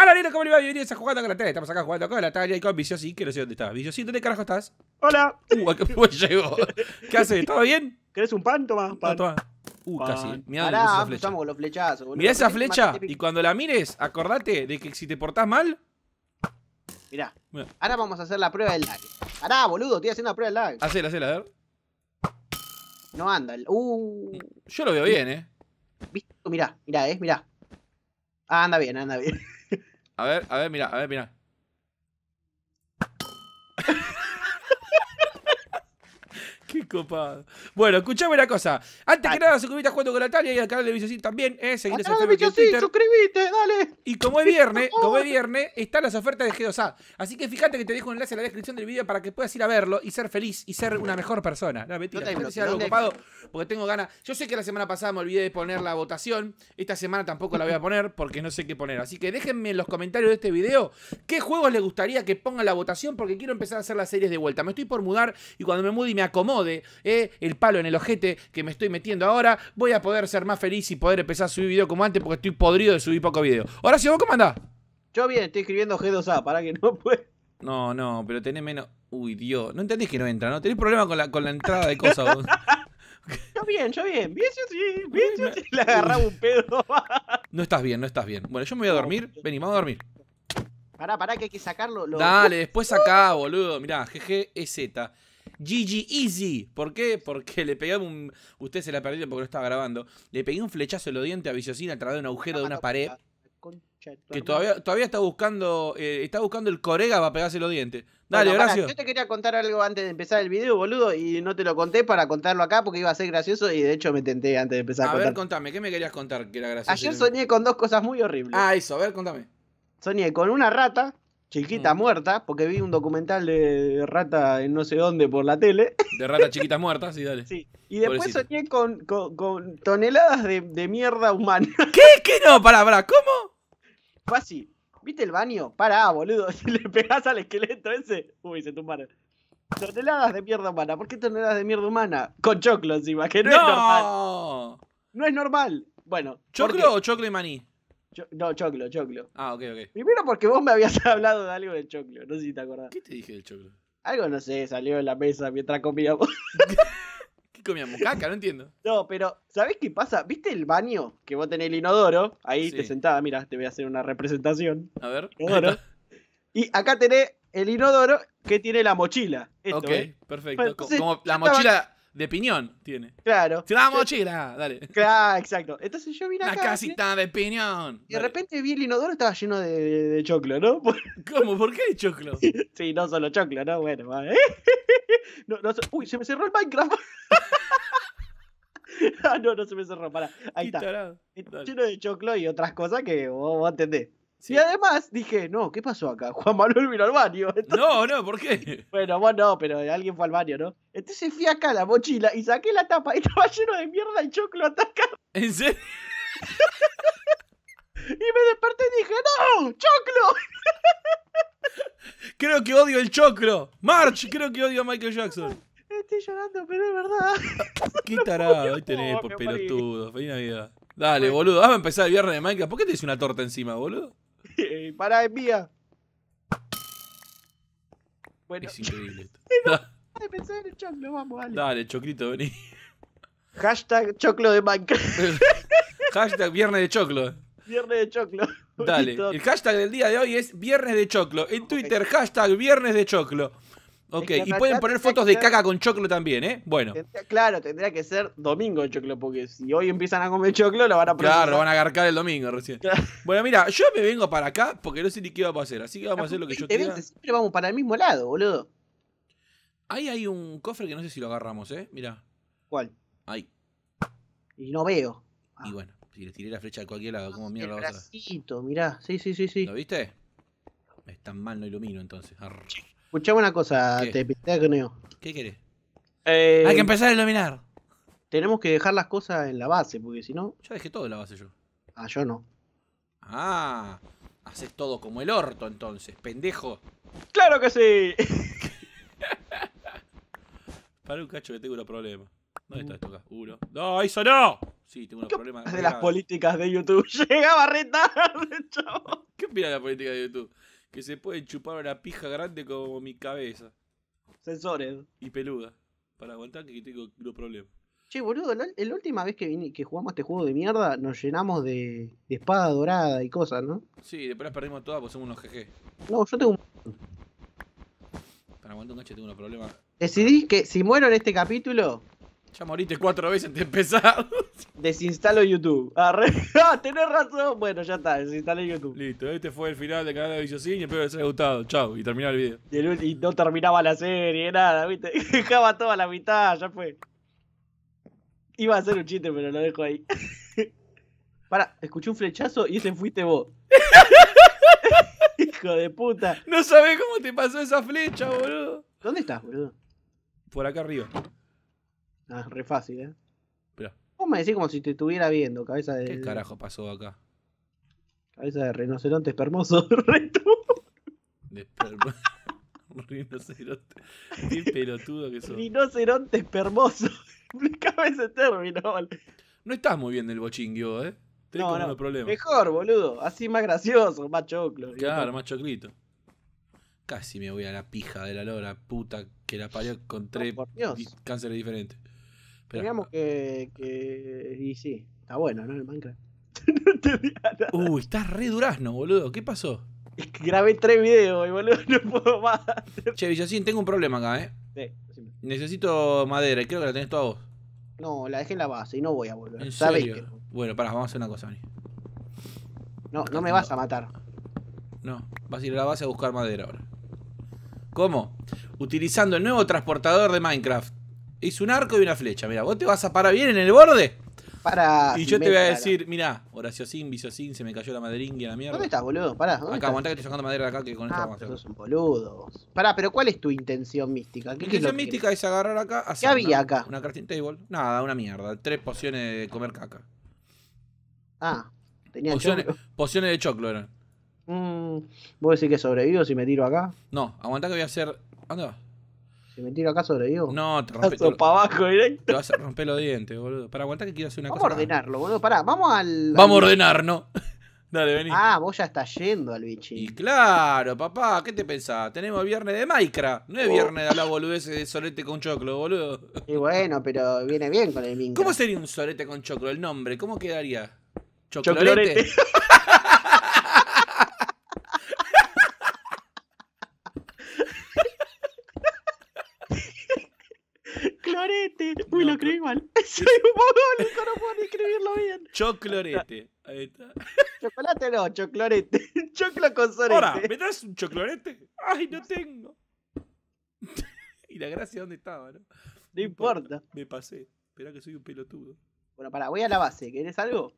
Hola, Nero, ¿cómo le va? Bienvenidos a Jugando con la Tele. Estamos acá jugando con la Tele y con Viciosín, que no sé dónde estás. sí ¿dónde carajo estás? Hola. Uh, qué llegó? ¿Qué haces? ¿Todo bien? ¿Querés un pan? Toma, pan. No, Uh, casi. Mirá, esa flecha. estamos con los flechazos, boludo. Mirá esa flecha y cuando la mires, acordate de que si te portás mal... Mirá. Ahora vamos a hacer la prueba del lag. ¡Ahora, boludo, estoy haciendo la prueba del lag. Hacela, hacela, a ver. No anda. Uh. Yo lo veo bien, eh. Mirá, mirá, eh, mirá. Ah, anda bien, anda bien. A ver, a ver, mira, a ver, mira. Bueno, escuchame una cosa. Antes que nada, suscribite a Jugando con la y al canal de Bichosín también. ¿eh? suscribite, dale. Y como es viernes, como es viernes, están las ofertas de G2A. Así que fíjate que te dejo un enlace en la descripción del video para que puedas ir a verlo y ser feliz y ser una mejor persona. No, te porque tengo ganas. Yo sé que la semana pasada me olvidé de poner la votación. Esta semana tampoco la voy a poner porque no sé qué poner. Así que déjenme en los comentarios de este video qué juegos les gustaría que pongan la votación porque quiero empezar a hacer las series de vuelta. Me estoy por mudar y cuando me mude y me acomode eh, el palo en el ojete que me estoy metiendo ahora, voy a poder ser más feliz y poder empezar a subir video como antes porque estoy podrido de subir poco video. Horacio, ¿vos cómo andás? Yo bien, estoy escribiendo G2A, para que no pueda. No, no, pero tenés menos. Uy, Dios. No entendés que no entra, ¿no? Tenés problema con la, con la entrada de cosas Yo bien, yo bien. Bien, yo sí. Bien, yo sí. Le agarraba un pedo. no estás bien, no estás bien. Bueno, yo me voy a dormir. Vení, vamos a dormir. Pará, pará, que hay que sacarlo. Dale, después acá, boludo. Mirá, GGEZ. GG Easy. ¿Por qué? Porque le pegué un. Usted se la perdió porque lo estaba grabando. Le pegué un flechazo en los dientes a Viciosina a través de un agujero de una pared. Ah, que todavía, todavía está buscando. Eh, está buscando el corega para pegarse los dientes. Dale, gracias. yo te quería contar algo antes de empezar el video, boludo, y no te lo conté para contarlo acá porque iba a ser gracioso y de hecho me tenté antes de empezar a, a ver, contame, ¿qué me querías contar que era gracioso? Ayer soñé con dos cosas muy horribles. Ah, eso, a ver, contame. Soñé con una rata chiquita mm. muerta, porque vi un documental de rata en no sé dónde por la tele. De rata chiquita muerta, sí, dale. Sí. Y después soñé con, toneladas de, mierda humana. ¿Qué? ¿Qué no? Pará, pará, ¿cómo? Fue así. ¿Viste el baño? Pará, boludo. Si le pegás al esqueleto ese. Uy, se tumbaron. Toneladas de mierda humana. ¿Por qué toneladas de mierda humana? Con choclo encima, no, no. es normal. Bueno. ¿Choclo o choclo y maní? no, choclo, choclo. Ah, ok, ok. Primero porque vos me habías hablado de algo del choclo, no sé si te acordás. ¿Qué te dije del choclo? Algo, no sé, salió de la mesa mientras comíamos. ¿Qué comíamos? Caca, no entiendo. No, pero ¿sabés qué pasa? ¿Viste el baño que vos tenés el inodoro? Ahí te sentaba, mira, te voy a hacer una representación. A ver. Y acá tenés el inodoro que tiene la mochila. Esto, ok, ¿eh? perfecto. como la mochila de piñón tiene. Claro. Si la mochila, dale. Claro, exacto. Entonces yo vine acá. ¡La casita de piñón. Y de repente vi el inodoro estaba lleno de, choclo, ¿no? ¿Cómo? ¿Por qué de choclo? sí, no solo choclo, ¿no? Bueno, vale. ¿eh? no, no, uy, se me cerró el Minecraft. ah, no, no se me cerró, pará. Ahí está. Lleno de choclo y otras cosas que vos, vos entendés. Sí. Y además dije, no, ¿qué pasó acá? Juan Manuel vino al baño. no, no, ¿por qué? Bueno, vos no, pero alguien fue al baño, ¿no? Entonces fui acá a la mochila y saqué la tapa y estaba lleno de mierda y choclo atacado. ¿En serio? y me desperté y dije, ¡No! ¡Choclo! creo que odio el choclo. March, creo que odio a Michael Jackson. Estoy llorando, pero es verdad. Qué tarado, ahí tenés, por pelotudo. Feliz Navidad. Dale, boludo, vamos a empezar el viernes de Minecraft. ¿Por qué te hice una torta encima, boludo? Pará, envía. Bueno. Es increíble en vamos, dale. chocrito choclito, vení. Hashtag choclo de Minecraft. hashtag viernes de choclo. Viernes de choclo. Dale, el hashtag del día de hoy es viernes de choclo. En Twitter, hashtag viernes de choclo. Ok, y pueden poner fotos de caca con choclo también, ¿eh? Bueno. claro, tendría que ser domingo el choclo, porque si hoy empiezan a comer choclo, lo van a probar Claro, lo van a agarcar el domingo recién. Bueno, mira, yo me vengo para acá porque no sé ni qué vamos a hacer, así que vamos a hacer lo que yo quiera. Siempre vamos para el mismo lado, boludo. Ahí hay un cofre que no sé si lo agarramos, ¿eh? Mira. ¿Cuál? Ahí. Y no veo. Y ah. bueno, si le tiré la flecha de cualquier lado, como mierda lo vas a... mirá. Sí, sí, sí, sí. ¿Lo viste? Está mal, no ilumino entonces. Escuchame una cosa, ¿Qué? te ¿Qué querés? Eh, Hay que empezar a iluminar. Tenemos que dejar las cosas en la base, porque si no. Yo dejé todo en la base yo. Ah, yo no. Ah, haces todo como el orto entonces, pendejo. ¡Claro que sí! Para un cacho que tengo unos problemas. ¿Dónde está esto acá? Uno. ¡No, ahí no! Sí, tengo unos problemas. De las políticas de YouTube. Llegaba re chavo. ¿Qué opinas de la política de YouTube? que se puede chupar una pija grande como mi cabeza. Sensores. Y peluda. Para aguantar que tengo los problemas. Che, boludo, la, última vez que, que jugamos este juego de mierda nos llenamos de, de espada dorada y cosas, ¿no? Sí, después perdimos todas porque somos unos GG. No, yo tengo un... Para aguantar un tengo unos problemas. Decidí que si muero en este capítulo, ya moriste cuatro veces antes de empezar. Desinstalo YouTube. Arre... Ah, tenés razón. Bueno, ya está, desinstalé YouTube. Listo, este fue el final del canal de VicioCine Espero que les haya gustado. Chao, y terminaba el video. Y, no terminaba la serie, nada, ¿viste? Dejaba toda la mitad, ya fue. Iba a hacer un chiste, pero lo dejo ahí. Para, escuché un flechazo y ese fuiste vos. Hijo de puta. No sabés cómo te pasó esa flecha, boludo. ¿Dónde estás, boludo? Por acá arriba. Ah, re fácil, ¿eh? Vos me decís como si te estuviera viendo, cabeza de. ¿qué carajo pasó acá? Cabeza de rinoceronte espermoso, re De esperma. Rinoceronte. Qué pelotudo que sos. Rinoceronte espermoso. cabe ese término, No estás muy bien del bochingueo, ¿eh? Tenés como unos problemas. Mejor, boludo. Así más gracioso, más choclo. Claro, más choclito. Casi me voy a la pija de la lora, puta que la parió con tres cánceres diferentes. Digamos que, Y sí, está bueno, ¿no? El Minecraft. no te Uy, estás re durazno, boludo. ¿Qué pasó? Es que grabé tres videos y boludo, no puedo más. Che, Villacín, tengo un problema acá, ¿eh? Sí, Necesito madera y creo que la tenés toda vos. No, la dejé en la base y no voy a volver. Que... Bueno, pará, vamos a hacer una cosa, No, no me vas a matar. No, vas a ir a la base a buscar madera ahora. ¿Cómo? Utilizando el nuevo transportador de Minecraft hice un arco y una flecha. Mira, vos te vas a parar bien en el borde. Para. Y yo te voy a decir, mira, Horacio Sin, Viciosín, se me cayó la maderingue a la mierda. ¿Dónde estás, boludo? Pará. Acá, aguanta aguantá que estoy sacando madera de acá que con esto ah, vamos a un boludo. boludos. Pará, pero ¿cuál es tu intención mística? Mi intención mística es agarrar acá. ¿Qué había acá? Una crafting table. Nada, una mierda. Tres pociones de comer caca. Ah, tenía pociones, Pociones de choclo eran. Mm, ¿Vos decís que sobrevivo si me tiro acá? No, aguantá que voy a hacer. ¿Dónde vas? Si me tiro acá sobrevivo. No, te rompe. Te, vas a romper los dientes, boludo. Para aguantar que quiero hacer una cosa. Vamos a ordenarlo, boludo. Pará, vamos al. Vamos a ordenar, ¿no? Dale, vení. Ah, vos ya estás yendo al bichín. Y claro, papá, ¿qué te pensás? Tenemos viernes de Minecraft. No es oh. viernes de la boludez de solete con choclo, boludo. Y bueno, pero viene bien con el Minecraft. ¿Cómo sería un solete con choclo? El nombre, ¿cómo quedaría? Chocolate. escribí mal. Soy un bogólico, no puedo ni escribirlo bien. Choclorete. Ahí está. Chocolate no, choclorete. Choclo con sorete. Ahora, ¿me das un choclorete? Ay, no tengo. y la gracia, ¿dónde estaba, no? No importa. Me pasé. Esperá que soy un pelotudo. Bueno, pará, voy a la base. ¿Querés algo?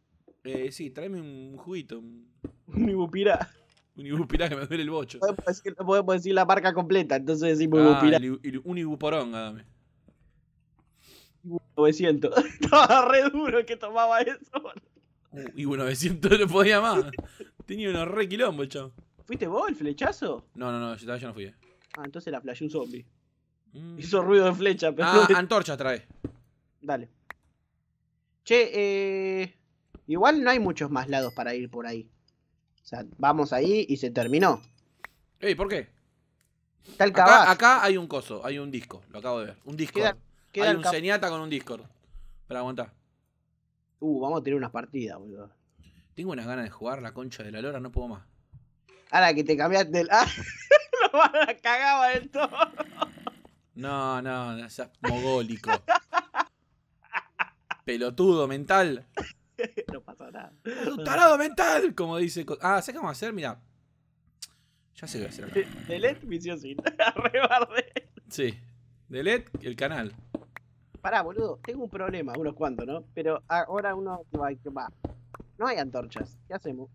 Eh, sí, tráeme un juguito. Un, ibupirá. Un ibupirá que me duele el bocho. No podemos decir, no podemos decir la marca completa, entonces decimos ah, ibupirá. un ibuporón, dame. 900. Estaba re duro que tomaba eso. Uh, y 900 no podía más. Tenía unos re quilombo, chavo. ¿Fuiste vos el flechazo? No, no, no, yo, todavía no fui. Ah, entonces la flashé un zombie. Mm. Hizo ruido de flecha, pero. Ah, antorcha trae. Dale. Che, eh. Igual no hay muchos más lados para ir por ahí. O sea, vamos ahí y se terminó. Ey, ¿por qué? Está el acá, acá, hay un coso, hay un disco, lo acabo de ver. Un disco. Queda un con un Discord. Para aguantar. Uh, vamos a tener unas partidas, boludo. Tengo unas ganas de jugar la concha de la lora, no puedo más. Ahora que te cambiaste del. ¡Ah! Lo van del todo. No, no, seas mogólico. Pelotudo mental. no pasa nada. Tarado mental, como dice. Ah, ¿sabes qué vamos a hacer? Mira. Ya sé qué voy a hacer. Delete misión sin. Rebarde. Sí. Delete el canal pará, boludo, tengo un problema, unos cuantos, ¿no? Pero ahora uno va, No hay antorchas, ¿qué hacemos?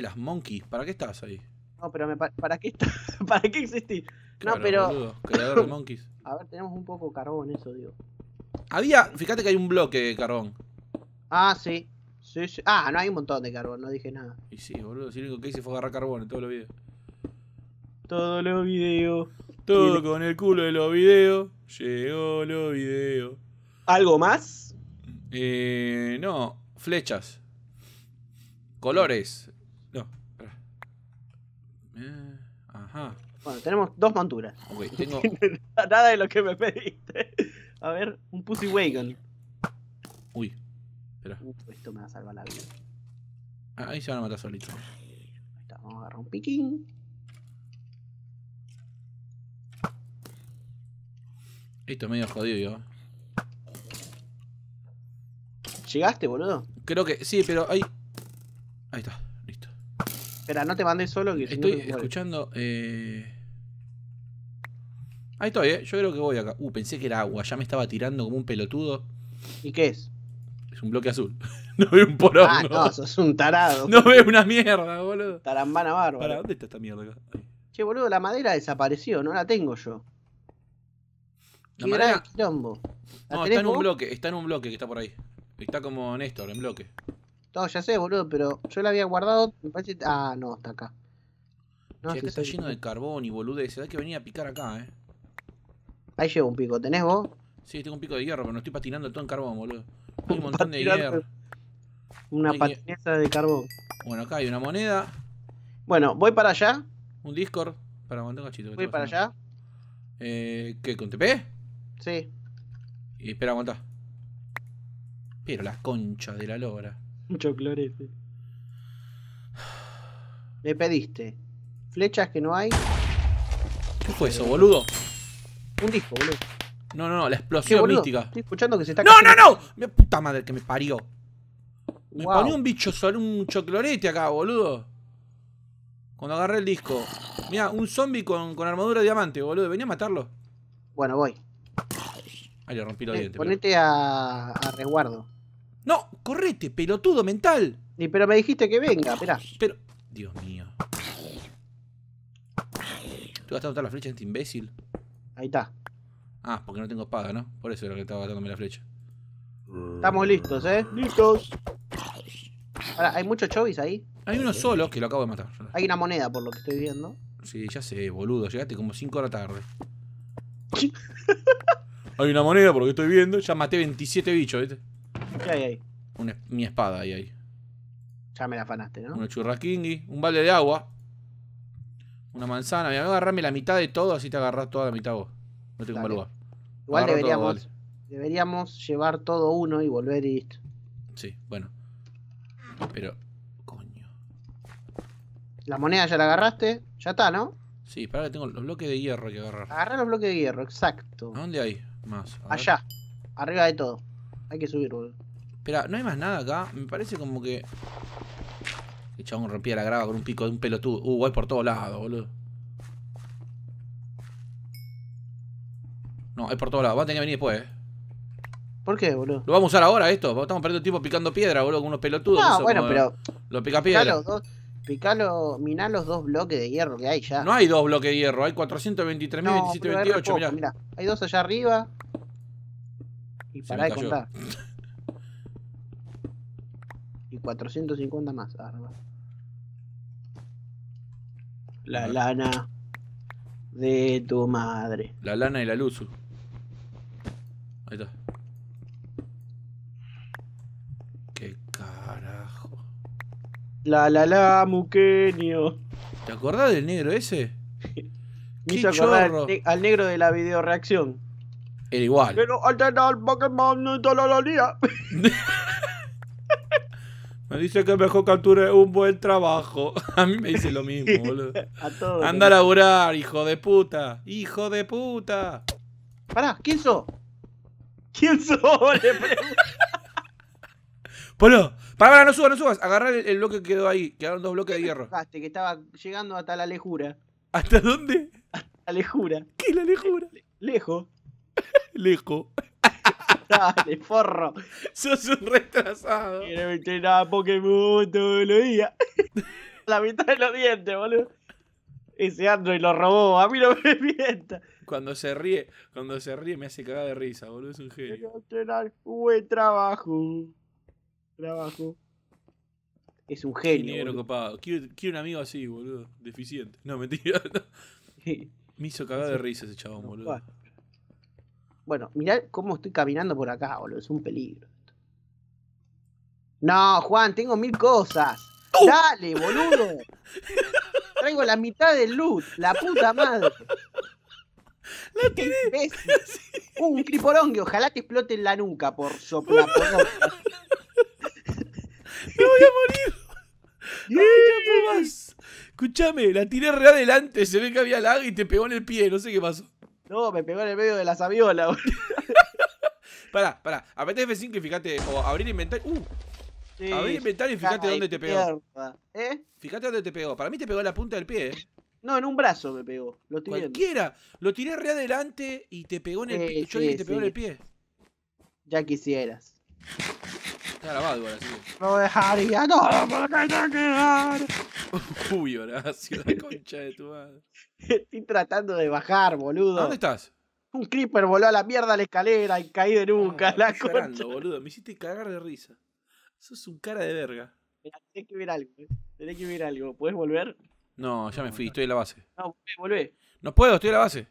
las monkeys, ¿para qué estás ahí? No, pero ¿para qué está ¿para qué no, pero. creador de monkeys. A ver, tenemos un poco carbón, eso, digo. Había, fíjate que hay un bloque de carbón. Ah, sí. sí, sí. Ah, no, hay un montón de carbón, no dije nada. Y sí, boludo, si lo único que hice fue agarrar carbón en todos los videos. Todos los videos. Todo con el culo de los videos. Llegó los videos. ¿Algo más? Eh, no, flechas. Colores. No, eh, ajá. Bueno, tenemos dos monturas. tengo... Nada de lo que me pediste. A ver, un Pussy Wagon. Uy, espera. Uh, esto me va a salvar la vida. Ah, ahí se van a matar solitos vamos a agarrar un piquín. Esto es medio jodido, ¿eh? ¿Llegaste, boludo? Creo que sí, pero ahí. Ahí está, listo. Espera, no te mandé solo que Estoy escuchando. Eh, ahí estoy, eh. Yo creo que voy acá. Uh, pensé que era agua, ya me estaba tirando como un pelotudo. ¿Y qué es? Es un bloque azul. no veo un porón. Ah, no, sos un tarado. no veo una mierda, boludo. Tarambana bárbara. Para, ¿dónde está esta mierda acá? Che, boludo, la madera desapareció, no la tengo yo. La Qué madera... quilombo. no, está en un bloque, está en un bloque que está por ahí. Está como Néstor, en bloque. No, ya sé, boludo, pero yo la había guardado, Ah, no, está acá. No, está lleno de carbón y boludez. Hay que venir a picar acá, eh. Ahí llevo un pico. ¿Tenés vos? Sí, tengo un pico de hierro, pero no estoy patinando todo en carbón, boludo. un montón de hierro. Una patineta de carbón. Bueno, acá hay una moneda. Bueno, voy para allá. Un Discord. Para mandar cachito. Voy para allá. Eh, ¿Qué? ¿Con TP? Sí. Y espera, aguantá. Pero las conchas de la lora. Mucho clorete. Me pediste flechas que no hay. ¿Qué fue eso, boludo? Un disco, boludo. No, no, no, la explosión mística. escuchando que se está. ¡No, no, no! ¡Mi puta madre que me parió! Me ponió un bicho solo un choclorete acá, boludo. Cuando agarré el disco. Mira, un zombie con, con armadura de diamante, boludo. Venía a matarlo. Bueno, voy. Ahí le rompí los dientes. Ponete a, resguardo. No, correte, pelotudo mental. pero me dijiste que venga, espera. Pero, Dios mío. vas a la flecha este imbécil. Ahí está. Ah, porque no tengo paga, ¿no? Por eso era que estaba gastándome la flecha. Estamos listos, ¿eh? Listos. Ahora, ¿hay muchos chovis ahí? Hay uno solo que lo acabo de matar. Hay una moneda, por lo que estoy viendo. Sí, ya sé, boludo. Llegaste como 5 la tarde. Hay una moneda, porque estoy viendo. Ya maté 27 bichos, ¿viste? ¿Qué hay ahí? mi espada ahí, ahí. Ya me la afanaste, ¿no? Una churraquingui, un balde de agua. Una manzana. agarrame voy a agarrarme la mitad de todo, así te agarras toda la mitad vos. No te lugar. Igual deberíamos, deberíamos llevar todo uno y volver y listo. Sí, bueno. Pero, coño. La moneda ya la agarraste. Ya está, ¿no? Sí, para que tengo los bloques de hierro que agarrar. Agarra los bloques de hierro, exacto. ¿A dónde hay? Más. Allá. Arriba de todo. Hay que subir, boludo. Espera, ¿no hay más nada acá? Me parece como que... El chabón rompía la grava con un pico de un pelotudo. Uh, es por todos lados, boludo. No, es por todos lados. Va a tener que venir después, eh. ¿Por qué, boludo? Lo vamos a usar ahora esto. Estamos perdiendo tiempo picando piedra, boludo, con unos pelotudos. No, bueno, pero... Lo pica piedra. Picalo, los dos bloques de hierro que hay ya. No hay dos bloques de hierro, hay 423 no, 28, mirá. Hay dos allá arriba. Y pará de contar. y 450 más. arriba. Ah, la lana de tu madre. La lana y la luz. Ahí está. La la la, muqueño. ¿Te acordás del negro ese? Me hizo al, negro de la videoreacción. Era igual. Pero Pokémon la Me dice que mejor capture un buen trabajo. A mí me dice lo mismo, boludo. a todos. Anda a laburar, hijo de puta. Hijo de puta. Pará, ¿quién sos? ¿Quién sos? Polo Pará, no subas, no subas. Agarra el, bloque que quedó ahí. Quedaron dos bloques de hierro. Que estaba llegando hasta la lejura. ¿Hasta dónde? Hasta la lejura. ¿Qué es la lejura? lejo. lejo. Dale, forro. Sos un retrasado. Quiero entrenar a Pokémon todo el día. la mitad de los dientes, boludo. Ese Android lo robó, a mí no me mienta. Cuando se ríe, cuando se ríe me hace cagar de risa, boludo, es un genio. Quiero entrenar, buen trabajo trabajo. Es un genio. Quiero, un amigo así, boludo. Deficiente. No, mentira. Me hizo cagar de risa ese chabón, boludo. Bueno, mirá cómo estoy caminando por acá, boludo. Es un peligro. No, Juan, tengo mil cosas. ¡Oh! Dale, boludo. Traigo la mitad del loot, la puta madre. La te este uh, un criporongue, ojalá te explote en la nuca por soplar. ¡Me voy a morir! no más! Escuchame, la tiré re adelante, se ve que había lag y te pegó en el pie, no sé qué pasó. No, me pegó en el medio de la sabiola, boludo. pará, pará. Apete F5 y fíjate, o abrir inventario. Uh. abrir inventario y fíjate dónde te pegó. ¿Eh? Fíjate dónde te pegó. Para mí te pegó en la punta del pie, eh. No, en un brazo me pegó. Lo tiré. Cualquiera. Lo tiré re adelante y te pegó en el pie. Yo te pegó en el pie. Ya quisieras. Está grabado, sí. No dejaría acá para quedar. Uy, Horacio, la concha de tu madre. Estoy tratando de bajar, boludo. ¿Dónde estás? Un creeper voló a la mierda a la escalera y caí de nuca. Ah, la estoy boludo. Me hiciste cagar de risa. eso es un cara de verga. tenés que ver algo. Eh. Tenés que ver algo. ¿Puedes volver? No, ya me fui. Estoy en la base. No, volvé, volvé. No puedo, estoy en la base.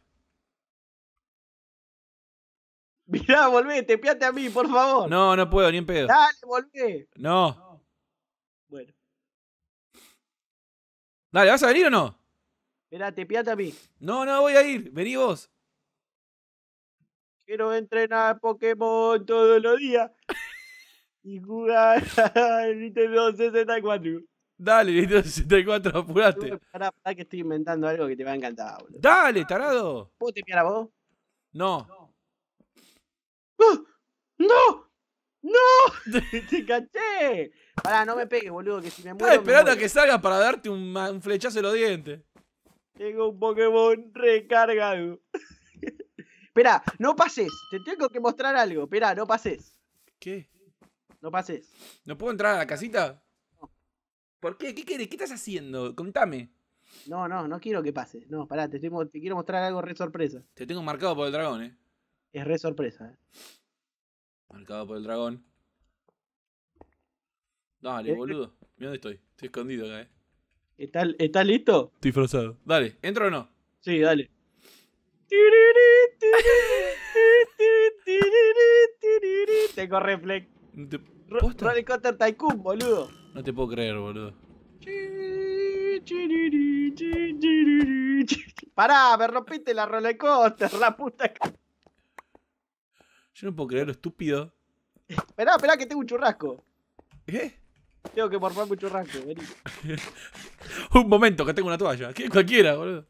Mirá, volvé, te piate a mí, por favor. No, no puedo, ni en pedo. Dale, volvé. No. Bueno. Dale, ¿vas a venir o no? Mirá, te piate a mí. No, no, voy a ir. Vení vos. Quiero entrenar Pokémon todos los días. y jugar el Nintendo 64. Dale, Nintendo 64, apurate. Pará, pará que estoy inventando algo que te va a encantar, boludo. Dale, tarado. ¿Puedo te piar a vos? no. ¡Ah! ¡No! ¡No! ¡Te caché! Pará, no me pegues, boludo, que si me muero. Estaba esperando a que salgas para darte un, flechazo en los dientes. Tengo un Pokémon recargado. Esperá, no pases. Te tengo que mostrar algo. Esperá, no pases. ¿Qué? No pases. ¿No puedo entrar a la casita? ¿Por qué? ¿Qué querés? ¿Qué estás haciendo? Contame. No, no, no quiero que pases. No, pará, te, te quiero mostrar algo re sorpresa. Te tengo marcado por el dragón, eh. Es re sorpresa. eh. Marcado por el dragón. Dale, eh, eh. boludo. Mira dónde estoy. Estoy escondido acá, eh. ¿Estás listo? Estoy forzado. Dale, ¿entro o no? Sí, dale. Tengo reflex. Rollercoaster Tycoon, boludo. No te puedo creer, boludo. Pará, me rompiste la rollercoaster, la puta. Yo no puedo creer lo estúpido. Esperá, esperá, que tengo un churrasco. ¿Qué? Tengo que morfarme un churrasco, vení. un momento, que tengo una toalla. Cualquiera, boludo.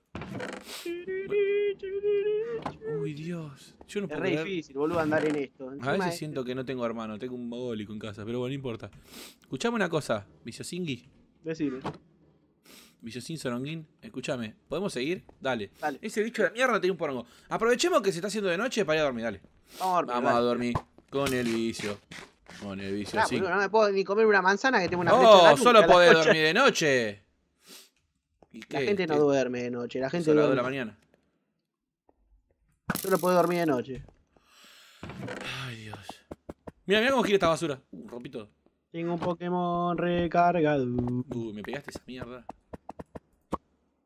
Uy, Dios. Yo no es re difícil, boludo, andar en esto. a veces siento que no tengo hermano, tengo un mogólico en casa, pero bueno, no importa. Escuchame una cosa, viciosingui. Decime. Viciosin Soronguín, escúchame, ¿podemos seguir? Dale. Dale. Ese bicho de mierda tiene un porongo. Aprovechemos que se está haciendo de noche para ir a dormir, dale. Vamos a dormir. Vamos a dormir. Con el vicio. Con el vicio, ah, sí. no me puedo ni comer una manzana que tengo una flecha oh, solo podés dormir de noche. La gente no duerme de noche, la gente duerme de la mañana. Solo podés dormir de noche. Ay, Dios. Mira, mira cómo gira esta basura. Uh, rompí Tengo un Pokémon recargado. Uh, me pegaste esa mierda.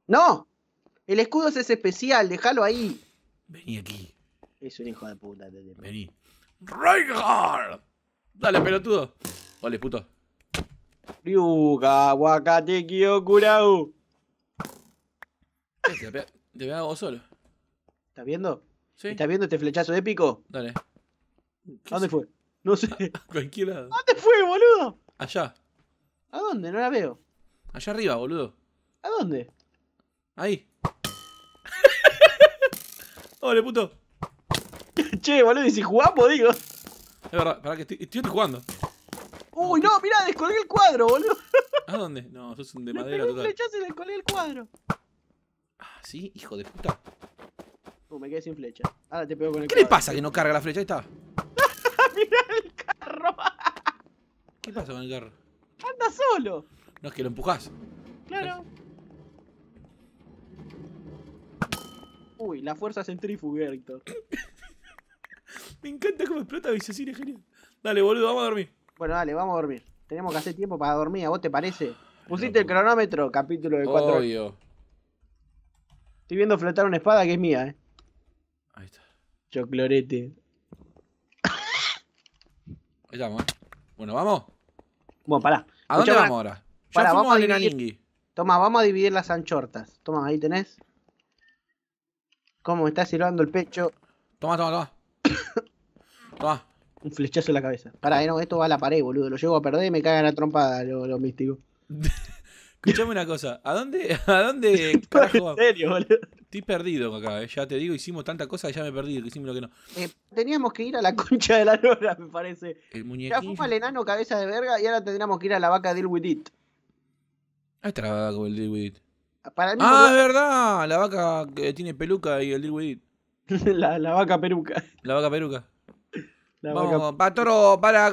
¡No! El escudo es especial, déjalo ahí. Vení aquí. Es un hijo de puta. Vení. ¡Reinhardt! Dale, pelotudo. Ole, puto. Ryuga, guacate curau. Eh, te a vos solo. ¿Estás viendo? Sí. ¿Estás viendo este flechazo épico? Dale. ¿A dónde fue? No sé. A cualquier lado. ¿Dónde fue, boludo? Allá. ¿A dónde? No la veo. Allá arriba, boludo. ¿A dónde? Ahí. Ole, puto che, boludo, y si jugamos, digo. Es verdad, pará que estoy, jugando. Uy, no, mirá, descolgué el cuadro, boludo. ¿A dónde? No, sos un de madera total. Le flechazo y descolgué el cuadro. Ah, sí, hijo de puta. Uh, me quedé sin flecha. Ahora te pego con el ¿Qué le pasa que no carga la flecha? Ahí está. mirá el carro. ¿Qué pasa con el carro? Anda solo. No, es que lo empujás. Claro. Uy, la fuerza centrífuga, Me encanta cómo explota Villasín, es genial. Dale, boludo, vamos a dormir. Bueno, dale, vamos a dormir. Tenemos que hacer tiempo para dormir, ¿a vos te parece? Pusiste el cronómetro, capítulo de 4. Obvio. Estoy viendo flotar una espada que es mía, eh. Ahí está. Choclorete. Ahí estamos, eh. Bueno, ¿vamos? Bueno, pará. ¿A dónde vamos ahora? Ya vamos a al dividir- Toma, vamos a dividir las anchortas. Toma, ahí tenés. Cómo me está silbando el pecho. Toma, toma, toma. Un flechazo en la cabeza. Pará, eh, esto va a la pared, boludo. Lo llevo a perder y me cagan la trompada los místicos. Escuchame una cosa, ¿a dónde, a dónde ¿En serio, boludo? Estoy perdido acá, eh, ya te digo, hicimos tanta cosa que ya me perdí, que hicimos lo que no. Eh, teníamos que ir a la concha de la lora, me parece. Ya fue al enano cabeza de verga y ahora tendríamos que ir a la vaca Deal With It. Ahí está la el ah, ah es verdad, la vaca que tiene peluca y el Deal la, la vaca peruca. La vaca peruca. Vamos, vaca... para toro, para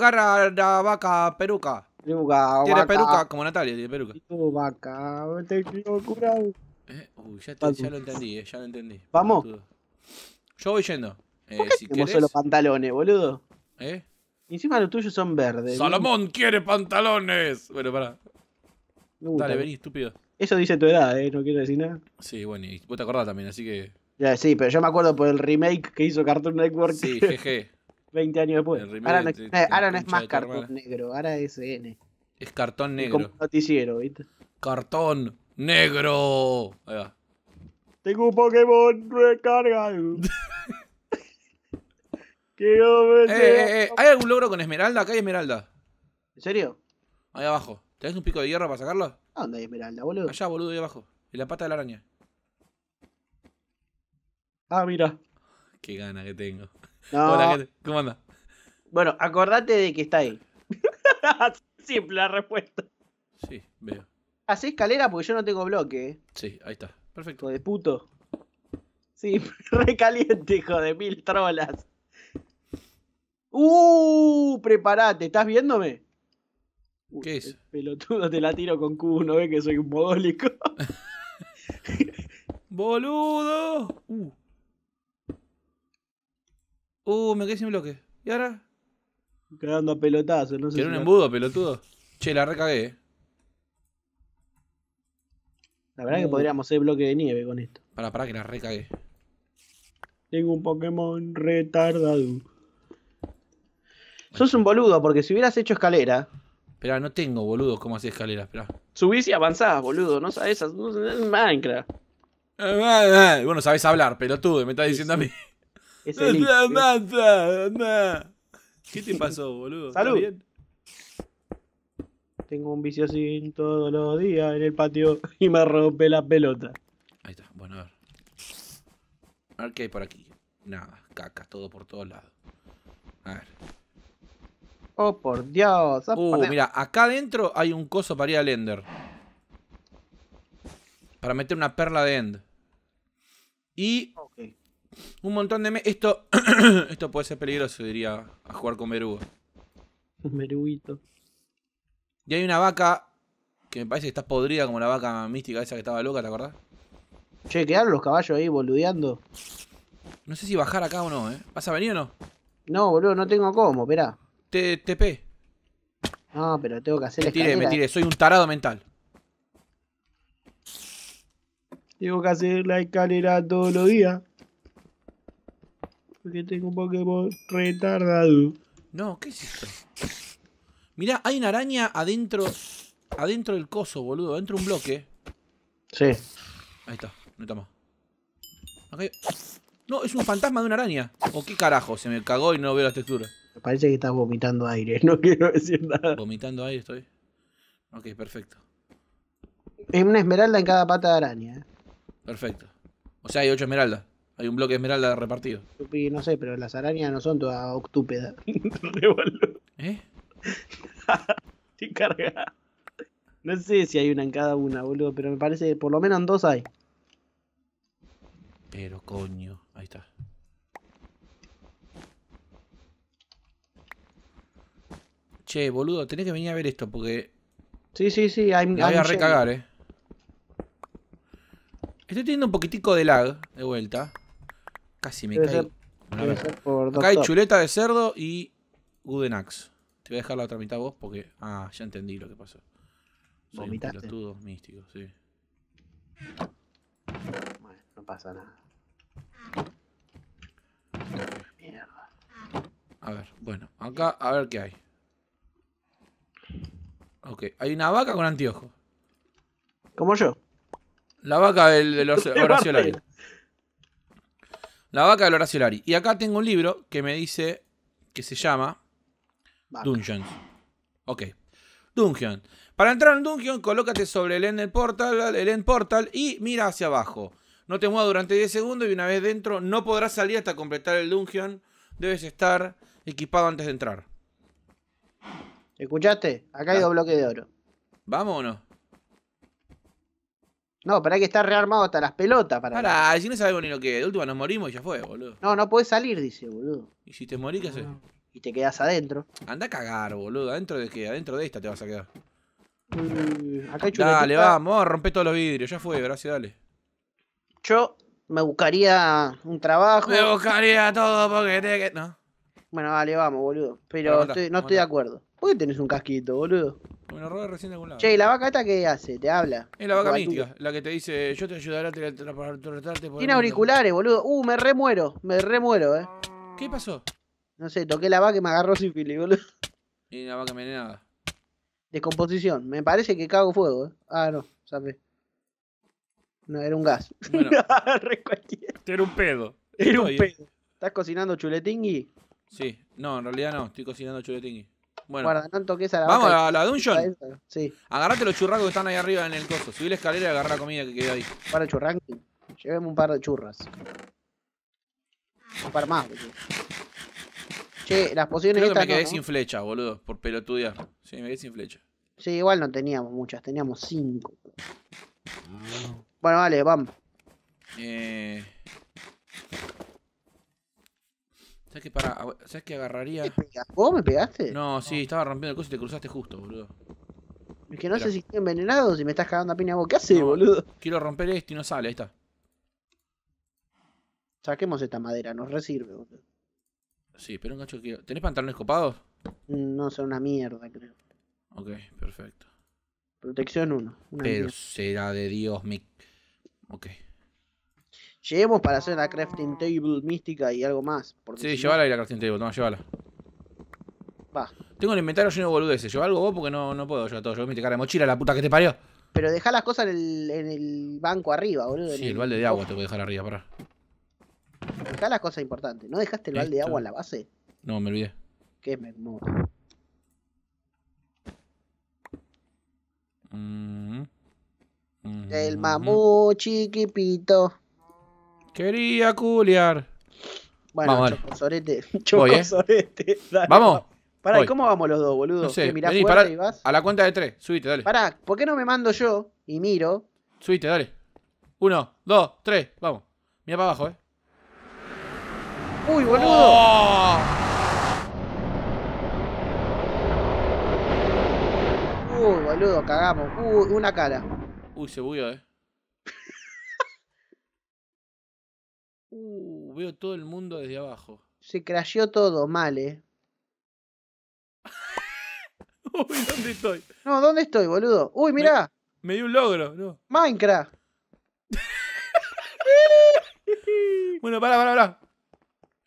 la vaca peruca. Peruca, Tiene peruca, como Natalia, tiene peruca. Tu vaca, te curado. Eh, uy, ya, lo entendí, eh, ya lo entendí. Vamos. Yo voy yendo. Eh, ¿Por qué los pantalones, boludo? ¿Eh? Encima los tuyos son verdes. ¡Salomón quiere pantalones! Bueno, pará. Dale, vení, estúpido. Eso dice tu edad, ¿eh? No quiero decir nada. Sí, bueno, y vos te acordás también, así que. Ya, sí, pero yo me acuerdo por el remake que hizo Cartoon Network. Sí, jeje. 20 años después. Ahora, no, es eh, más cartón negro, ahora es N. Es cartón negro. Es como noticiero, ¿viste? Cartón negro. Ahí va. Tengo un Pokémon recargado. Quiero eh, eh, ¿Hay algún logro con esmeralda? Acá hay esmeralda. ¿En serio? Ahí abajo. ¿Tenés un pico de hierro para sacarlo? ¿Dónde hay esmeralda, boludo? Allá, boludo, ahí abajo. En la pata de la araña. Ah, mira. Qué gana que tengo. ¿Cómo anda? Bueno, acordate de que está ahí. Simple la respuesta. Sí, veo. Hacé escalera porque yo no tengo bloque. Sí, ahí está. Perfecto. de puto. Sí, recaliente, hijo de mil trolas. ¡Uh! Prepárate, ¿estás viéndome? ¿Qué es? Pelotudo, te la tiro con Q, no ve que soy un modólico. ¡Boludo! Uh. Uh, me quedé sin bloque. ¿Y ahora? Quedando a pelotazo, no un embudo, pelotudo? Che, la recagué. La verdad que uh. podríamos hacer bloque de nieve con esto. Para, para que la recagué. Tengo un Pokémon retardado. Sos un boludo, porque si hubieras hecho escalera. Espera, no tengo boludo cómo hacer escaleras espera. Subís y avanzás, boludo, no sabes. No, Minecraft. Eh, eh, eh. bueno sabes sabés hablar, pelotudo, me estás diciendo a mí. Es el ¿Qué te pasó, boludo? ¿Salud? Tengo un vicio así todos los días en el patio y me rompe la pelota. Ahí está, bueno, a ver. A ver qué hay por aquí. Nada, caca, todo por todos lados. A ver. Oh, por Dios. Uh, mira, acá adentro hay un coso para ir al Ender. Para meter una perla de End. Y un montón de... esto, esto puede ser peligroso, diría, a jugar con Un meruguito. Y hay una vaca que me parece que está podrida como la vaca mística esa que estaba loca, ¿te acordás? Che, quedaron los caballos ahí boludeando. No sé si bajar acá o no, ¿eh? ¿Vas a venir o no? No, boludo, no tengo cómo, espera TP. No, pero tengo que hacer me tiré, Me tiré, soy un tarado mental. Tengo que hacer la escalera todos los días. Porque tengo un Pokémon retardado. No, ¿qué es esto? Mirá, hay una araña adentro adentro del coso, boludo. Adentro un bloque. Sí. Ahí está, no está más. No, es un fantasma de una araña. ¿O qué carajo? Se me cagó y no veo la textura. parece que está vomitando aire, no quiero decir nada. Vomitando aire estoy. Ok, perfecto. Es una esmeralda en cada pata de araña. Eh. Perfecto. O sea, hay ocho esmeraldas. Hay un bloque de esmeralda repartido. No sé, pero las arañas no son todas octúpedas. ¿Eh? Sin carga. No sé si hay una en cada una, boludo, pero me parece que por lo menos en dos hay. Pero coño, ahí está. Che, boludo, tenés que venir a ver esto porque. Sí, sí, sí, hay. voy a recagar, eh. Estoy teniendo un poquitico de lag de vuelta. Casi me caí. Acá hay chuleta de cerdo y gudenax. Te voy a dejar la otra mitad vos porque. Ah, ya entendí lo que pasó. ¿Vomitaste? un místico, sí. Bueno, no pasa nada. Mierda. A ver, bueno, acá a ver qué hay. Ok, hay una vaca con anteojos. Como yo. La vaca del, del La vaca de Horacio Lari. Y acá tengo un libro que me dice que se llama Dungeon. Dungeons. Ok. Dungeon. Para entrar en Dungeon, colócate sobre el End Portal, el Portal y mira hacia abajo. No te muevas durante 10 segundos y una vez dentro no podrás salir hasta completar el Dungeon. Debes estar equipado antes de entrar. ¿Escuchaste? Acá hay ah. dos bloques de oro. ¿Vamos o no? No, pero hay que estar rearmado hasta las pelotas para. Pará, si no sabemos ni lo que. De última nos morimos y ya fue, boludo. No, no podés salir, dice, boludo. ¿Y si te morís, qué haces? Y te quedas adentro. Anda a cagar, boludo. ¿Adentro de qué? Adentro de esta te vas a quedar. Mm, acá hay dale, vamos, rompe todos los vidrios. Ya fue, gracias, dale. Yo me buscaría un trabajo. Me buscaría todo porque te No. Bueno, dale, vamos, boludo. Pero, no estoy de acuerdo. ¿Por qué tenés un casquito, boludo? Bueno, robé recién de algún lado. Che, ¿y la vaca esta qué hace? ¿Te habla? Es la vaca mística. la que te dice, yo te ayudaré a tratarte por... Tiene auriculares, boludo. Uh, me remuero, me remuero, eh. ¿Qué pasó? No sé, toqué la vaca y me agarró sin sífilis, boludo. Y la vaca me nada. Descomposición. Me parece que cago fuego, eh. Ah, no, sabe. No, era un gas. Bueno. era un pedo. Era un eh. pedo. ¿Estás cocinando chuletingui? Sí. No, en realidad no. Estoy cocinando chuletingui. Bueno. no toques a la Vamos a la dungeon. Sí. Agarrate los churracos que están ahí arriba en el coso. Subí la escalera y agarra la comida que quedó ahí. Para churrasco. Llevemos un par de churras. Un par más, boludo. Che, las pociones Creo que me quedé sin flechas, boludo, por pelotudear. Sí, me quedé sin flecha. Sí, igual no teníamos muchas, teníamos cinco. Bueno, vale, vamos. Eh... ¿Sabes que para, ah, ¿Sabes que agarraría? ¿Vos me pegaste? No, sí, estaba rompiendo el coso y te cruzaste justo, boludo. Es que no sé si estoy envenenado si me estás cagando a piña vos. ¿Qué haces, boludo? Quiero romper esto y no sale, ahí está. Saquemos esta madera, nos resirve, boludo. Sí, pero un gacho que. ¿Tenés pantalones copados? No, son una mierda, creo. Ok, perfecto. Protección 1. Pero será de Dios, mi. Ok. Lleguemos para hacer la crafting table mística y algo más. sí, si llévala y la crafting table, toma, llévala. Va. Tengo el inventario lleno de boludeces. Lleva algo vos porque no, no puedo llevar todo. Yo me cara de mochila, la puta que te parió. Pero dejá las cosas en el, en el banco arriba, boludo. Sí, el, balde de agua te voy a dejar arriba, pará. Dejá las cosas importantes. ¿No dejaste el balde de agua en la base? No, me olvidé. Qué es mermudo. Mm-hmm. El mm-hmm. mamú chiquipito. Quería culiar. Bueno, vamos, chocosorete. Chocosorete. ¿eh? vamos. Pará, ¿y ¿cómo vamos los dos, boludo? No sé, y vas? A la cuenta de tres, subite, dale. Pará, ¿por qué no me mando yo y miro? Subite, dale. Uno, dos, tres, vamos. Mira para abajo, eh. ¡Uy, boludo! ¡Oh! Uy, boludo, cagamos. Uy, una cara. Uy, se bugueó, eh. Uh, veo todo el mundo desde abajo. Se crasheó todo mal, eh. Uy, ¿dónde estoy? No, ¿dónde estoy, boludo? Uy, mirá. Me, dio un logro, no. Minecraft. bueno, pará, pará, pará.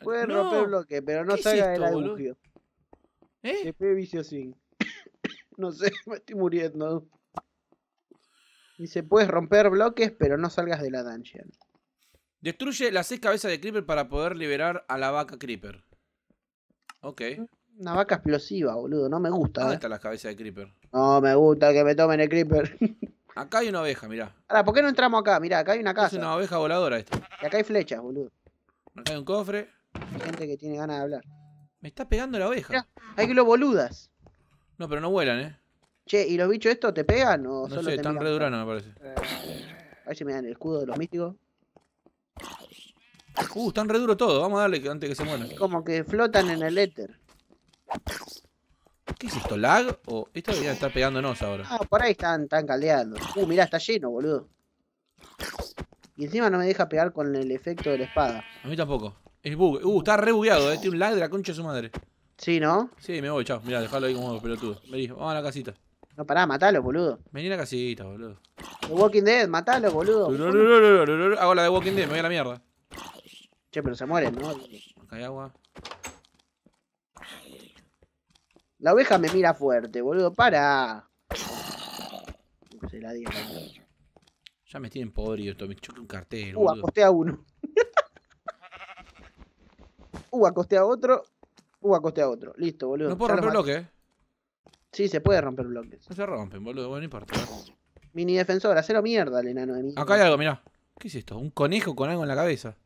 Puedes romper bloques, pero no salgas del dungeon. ¿Eh? EP Vicio sin. no sé, me estoy muriendo. Dice, puedes romper bloques, pero no salgas de la dungeon. Destruye las seis cabezas de Creeper para poder liberar a la vaca Creeper. Ok. Una vaca explosiva, boludo. No me gusta. ¿Dónde eh. están las cabezas de Creeper? No me gusta que me tomen el Creeper. acá hay una oveja, mirá. Ahora, ¿por qué no entramos acá? Mirá, acá hay una casa. Es una oveja voladora esta. Y acá hay flechas, boludo. Acá hay un cofre. Hay gente que tiene ganas de hablar. Me está pegando la oveja. Mirá, hay que lo boludas. No, pero no vuelan, eh. Che, ¿y los bichos estos te pegan o no sé, están re me parece. Ahí a me dan el escudo de los místicos. Uh, están re duros todos, Vamos a darle antes que se mueran. Como que flotan en el éter. ¿Qué es esto? ¿Lag? ¿O oh, esto debería estar pegándonos ahora? Ah, por ahí están, están caldeando. Uh, mirá, está lleno, boludo. Y encima no me deja pegar con el efecto de la espada. A mí tampoco. Es bug. Uh, está re bugueado, este Tiene un lag de la concha de su madre. ¿Sí, no? Sí, me voy, chao. Mirá, dejalo ahí como pelotudo. Vení, vamos a la casita. No, pará, matalo, boludo. Vení a la casita, boludo. The Walking Dead, matalo, boludo. Hago la de Walking Dead, me voy a la mierda. Che, pero se mueren, ¿no? Acá hay agua. La oveja me mira fuerte, boludo. Para. Se la Ya me tienen podrido esto. Me choque un cartel, Uh, acosté a uno. uh, acosté a otro. Uh, acosté a otro. Listo, boludo. No puedo romper bloques. Sí, se puede romper bloques. No se rompen, boludo. Bueno, no importa. Mini defensor, cero mierda el enano de mí. Acá hay algo, mirá. ¿Qué es esto? Un conejo con algo en la cabeza.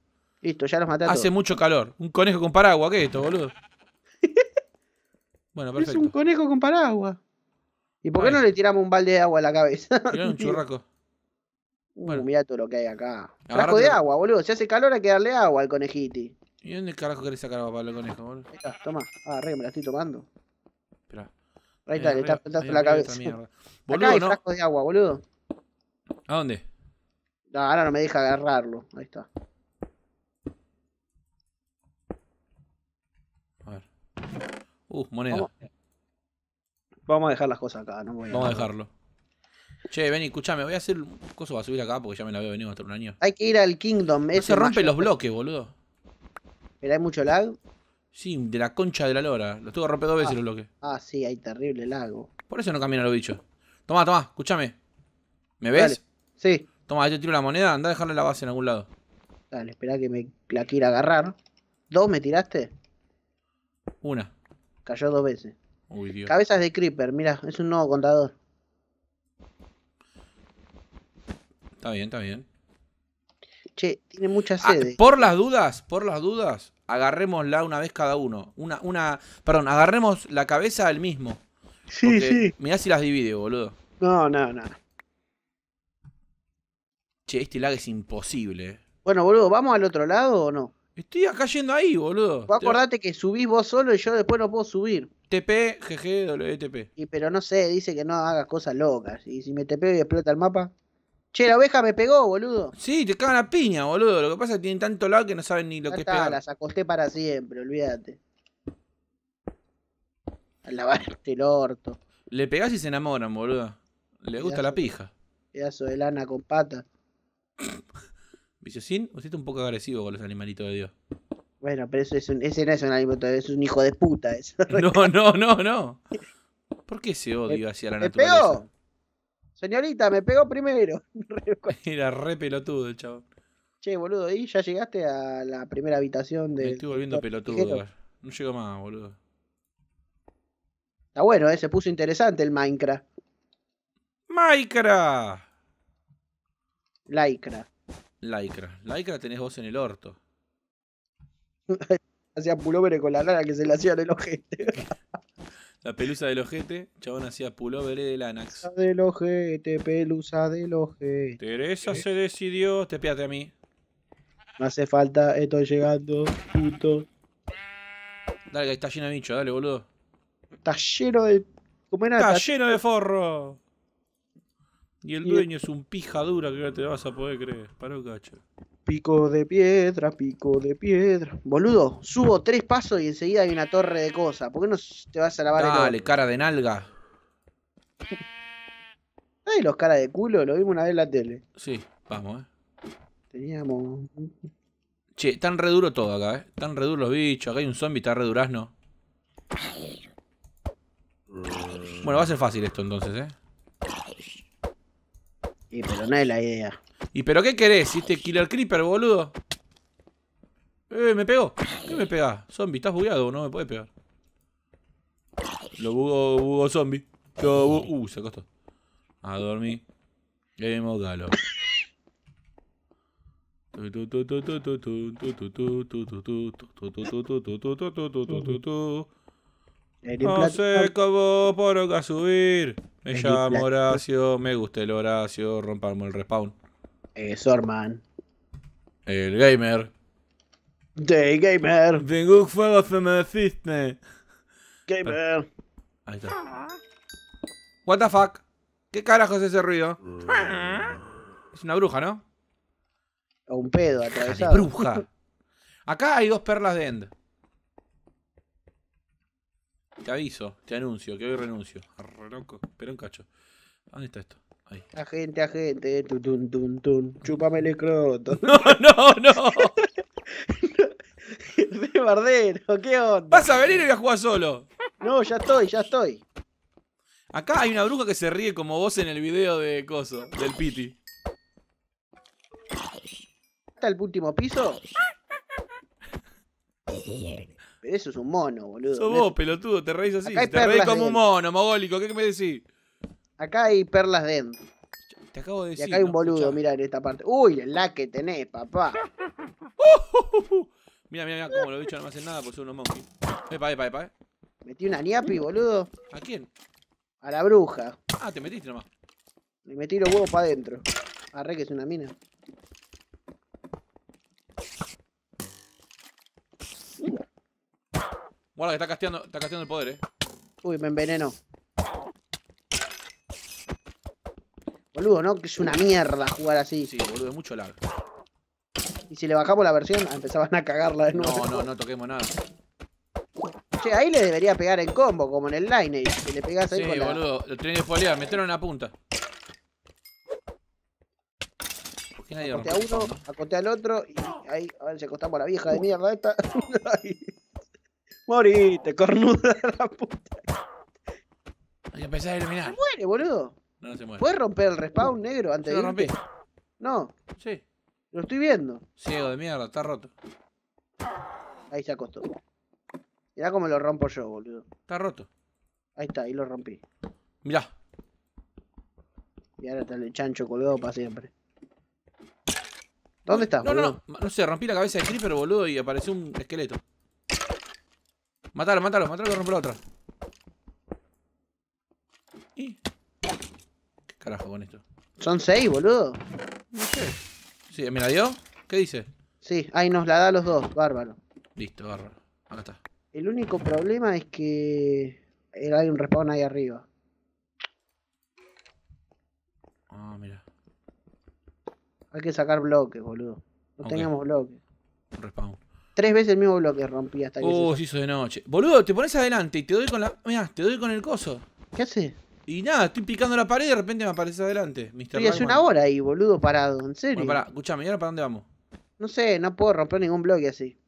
Listo, ya los maté Hace mucho calor. Un conejo con paraguas, ¿qué es esto, boludo? bueno, perfecto. Es un conejo con paraguas. ¿Y por qué no le tiramos un balde de agua a la cabeza? Tirar un churraco. Uh, bueno. mirá todo lo que hay acá. Frasco de agua, boludo. Si hace calor hay que darle agua al conejiti. ¿Y dónde carajo querés sacar agua para el conejo, boludo? Ahí está, toma. Ah, re, me la estoy tomando. Esperá. Ahí eh, está, le está plantando la cabeza. Boludo, acá hay no. de agua, boludo. ¿A dónde? No, ahora no me deja agarrarlo. Ahí está. Uh, moneda. Vamos, a dejar las cosas acá, no voy a Vamos a dejarlo. Che, vení, escuchame, voy a hacer un coso para subir acá porque ya me la veo venido hasta un año. Hay que ir al Kingdom. No se rompen los bloques, boludo. ¿Pero hay mucho lag? Sí, de la concha de la lora. Lo tuve que romper dos veces ah. los bloques. Ah, sí, hay terrible lag Por eso no camina los bichos. Tomá, tomá, escúchame. ¿Me ves? Sí. Toma, yo tiro la moneda, anda a dejarle la base en algún lado. Dale, espera que me la quiera agarrar. ¿Dos me tiraste? Una. Cayó dos veces. Uy, Dios. Cabezas de Creeper, mira, es un nuevo contador. Está bien, está bien. Che, tiene mucha ah, sede. por las dudas, por las dudas, agarrémosla una vez cada uno. Una, una, perdón, agarremos la cabeza del mismo. Sí, sí. Mirá si las divide, boludo. No, no, no. Che, este lag es imposible. Eh. Bueno, boludo, ¿vamos al otro lado o no? Estoy acá yendo ahí, boludo. Vos acordate que subís vos solo y yo después no puedo subir. TP, GG, WTP. Y pero no sé, dice que no hagas cosas locas. Y si me TP y explota el mapa. Che, la oveja me pegó, boludo. Sí, te cagan la piña, boludo. Lo que pasa es que tienen tanto lado que no saben ni lo que está, es Las acosté para siempre, olvídate. A lavarte el orto. Le pegás y se enamoran, boludo. Le gusta la pija. Pedazo de lana con pata. sin, Usted es un poco agresivo con los animalitos de Dios. Bueno, pero eso es ese no es un animalito de Dios, es un hijo de puta. Eso. No, no, no, no. ¿Por qué ese odio eh, hacia la naturaleza? Pegó? Señorita, me pegó primero. Era re pelotudo el chavo. Che, boludo, ¿y ya llegaste a la primera habitación de. Me estoy volviendo pelotudo. No llego más, boludo. Está bueno, eh, se puso interesante el Minecraft. ¡Minecraft! Lycra. Lycra. Lycra tenés vos en el orto. hacía pulóveres con la lana que se le hacía el ojete. la pelusa del ojete, chabón hacía pulóveres de lanax. Pelusa del ojete, pelusa del ojete. Teresa se decidió, te piate a mí. No hace falta, estoy llegando, puto. Dale, que está lleno de bicho, dale, boludo. Está lleno de. ¿Cómo era? está lleno de forro. Y el dueño es un pija dura que te vas a poder creer. Paró cacho. Pico de piedra, pico de piedra. Boludo, subo tres pasos y enseguida hay una torre de cosas. ¿Por qué no te vas a lavar Dale, el Dale, cara de nalga. Ay, los caras de culo, lo vimos una vez en la tele. Sí, vamos, eh. Teníamos. Che, tan re duro todo acá, eh. Tan re duro los bichos. Acá hay un zombie, está re durazno. Bueno, va a ser fácil esto entonces, eh. Y pero no es la idea. ¿Y pero qué querés? ¿Hiciste Killer Creeper, boludo? Eh, me pegó. ¿Qué me pega? Zombie, estás bugueado, no me puede pegar. Lo bugo, bugó, zombie. Lo bugo, uh, se acostó. A dormir. Vemos galo. No sé cómo por acá subir. Me llamo Horacio, me gusta el Horacio, rompamos el respawn. Eh, Sorman. El gamer. The gamer. Vengo fuego se me deciste. Gamer. Ahí está. Ah. What the fuck? ¿Qué carajo es ese ruido? Es una bruja, ¿no? O un pedo atravesado. bruja. Acá hay dos perlas de end. Te aviso, te anuncio, que hoy renuncio. Arre, loco. Espera un cacho. ¿Dónde está esto? Ahí. Agente, agente, tú, tun, tun, tun. Chúpame el escroto. No, no, no. De bardero, ¿qué onda? ¿Vas a venir y voy a jugar solo? No, ya estoy, ya estoy. Acá hay una bruja que se ríe como vos en el video de Coso, del Piti. ¿Está el último piso? eso es un mono, boludo. Sos vos, pelotudo, te reís así. Te reís como un mono, mogólico, ¿qué me decís? Acá hay perlas dentro. Te acabo de decir. Y acá hay un boludo, mira en esta parte. Uy, la que tenés, papá. mira, mira, mira, como los bichos no hacen nada Porque son unos monkeys. Epa, epa, epa. Eh. Metí una ñapi, boludo. ¿A quién? A la bruja. Ah, te metiste nomás. Me metí los huevos para adentro. Arre que es una mina. Guarda que está casteando, está casteando el poder, eh. Uy, me enveneno. Boludo, ¿no? Que es una mierda jugar así. Sí, boludo, es mucho largo. Y si le bajamos la versión, empezaban a cagarla de nuevo. No, no, no toquemos nada. Che, ahí le debería pegar en combo, como en el Line Si le pegás ahí sí, boludo, lo tenés que Metelo en la punta. Acoté a uno, acoté al otro y ahí, a ver si acostamos a la vieja de mierda esta. Moriste, cornuda la puta. Hay que a iluminar. Se muere, boludo. No, no se muere. ¿Puedes romper el respawn negro antes de.? Lo rompí. No. Sí. Lo estoy viendo. Ciego de mierda, está roto. Ahí se acostó. Mirá cómo lo rompo yo, boludo. Está roto. Ahí está, ahí lo rompí. Mirá. Y ahora está el chancho colgado para siempre. ¿Dónde está? no, boludo? No, no, no sé, rompí la cabeza de Creeper, boludo, y apareció un esqueleto. Mátalo, mátalo, mátalo rompe la otra. ¿Y? ¿Qué carajo con esto? Son seis, boludo. No sé. Sí, ¿me la dio? ¿Qué dice? Sí, ahí nos la da los dos, bárbaro. Listo, bárbaro. Acá está. El único problema es que eh, hay un respawn ahí arriba. Ah, mira. Hay que sacar bloques, boludo. No tenemos bloques bloques. Respawn. Tres veces el mismo bloque rompí hasta que. Oh, se hizo de noche. Boludo, te pones adelante y te doy con la. Mirá, te doy con el coso. ¿Qué hace? Y nada, estoy picando la pared y de repente me aparece adelante, Mr. Y hace una hora ahí, boludo, parado, en serio. Bueno, pará, escuchame, ¿y ahora para dónde vamos? No sé, no puedo romper ningún bloque así.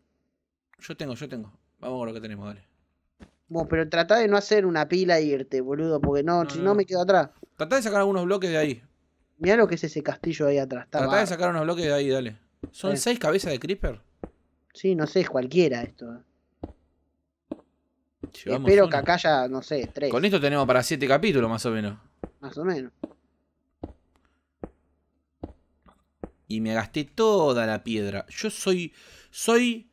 Yo tengo, yo tengo. Vamos con lo que tenemos, dale. Bueno, pero tratá de no hacer una pila e irte, boludo, porque no, si no, me quedo atrás. Tratá de sacar algunos bloques de ahí. Mirá lo que es ese castillo ahí atrás. de sacar unos bloques de ahí, dale. ¿Son seis cabezas de creeper? Sí, no sé, es cualquiera esto. ¿eh? Espero que acá ya, no sé, tres. Con esto tenemos para siete capítulos, más o menos. Más o menos. Y me gasté toda la piedra. Yo soy. Soy.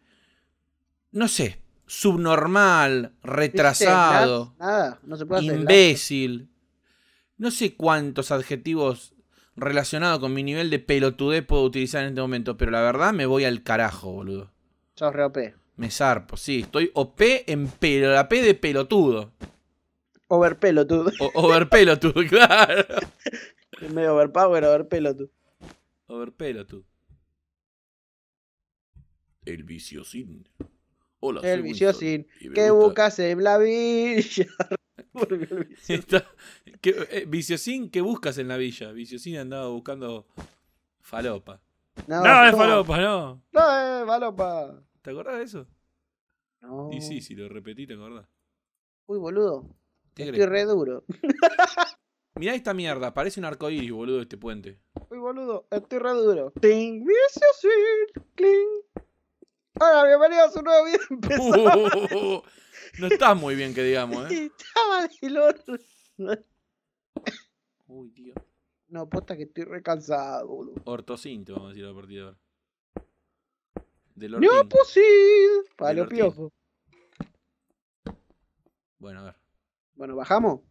No sé. Subnormal. Retrasado. Imbécil. No sé cuántos adjetivos relacionados con mi nivel de pelotudez puedo utilizar en este momento. Pero la verdad me voy al carajo, boludo. Sos re OP. Me zarpo, sí. Estoy OP en pelo, la P de pelotudo. Overpelotudo. Overpelotudo, claro. En medio overpower, overpelotudo. Overpelotudo. El viciosín. Hola, el viciosín. ¿Qué buscas en la villa? Porque eh, viciosín, ¿qué buscas en la villa? Viciosín andaba buscando falopa no, es falopa, no. No, es palopa. ¿Te acordás de eso? No. Y sí, si lo repetí, te acordás. Uy, boludo. Estoy re duro. Mirá esta mierda, parece un arcoíris, boludo, este puente. Uy, boludo, estoy re duro. Ting, Hola, bienvenidos a su nuevo video. no estás muy bien, que digamos, eh. Estaba del Uy, tío. No, posta, que estoy recalzado. boludo. Ortocinto, vamos a decir a partir de ahora. No, pues sí. Para los piojos. Bueno, a ver. Bueno, ¿bajamos?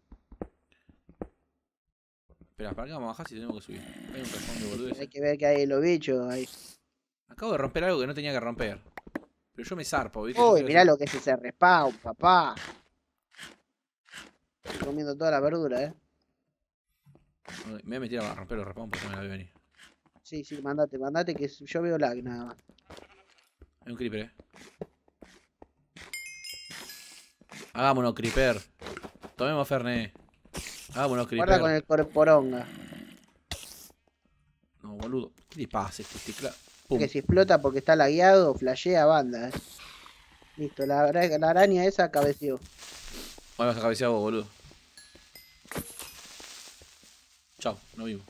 Espera, ¿para qué vamos a bajar si tenemos que subir? Hay un cajón de boludeces. Hay que ver que hay los bichos ahí. Acabo de romper algo que no tenía que romper. Pero yo me zarpo, ¿viste? Uy, mirá lo que es ese respawn, papá. Estoy comiendo toda la verdura, eh. Me voy a meter a romper los raspón porque no me la voy a venir. Sí, sí, mandate, mandate que yo veo lag nada más. Hay un creeper, eh. Hagámonos creeper. Tomemos Ferné Hagámonos creeper. Guarda con el corporonga. No, boludo. ¿Qué le pasa este teclado? Que si explota porque está lagueado, flashea banda, eh. Listo, la, araña esa cabeció. Bueno, se cabecear vos, boludo. Chao, no vivo.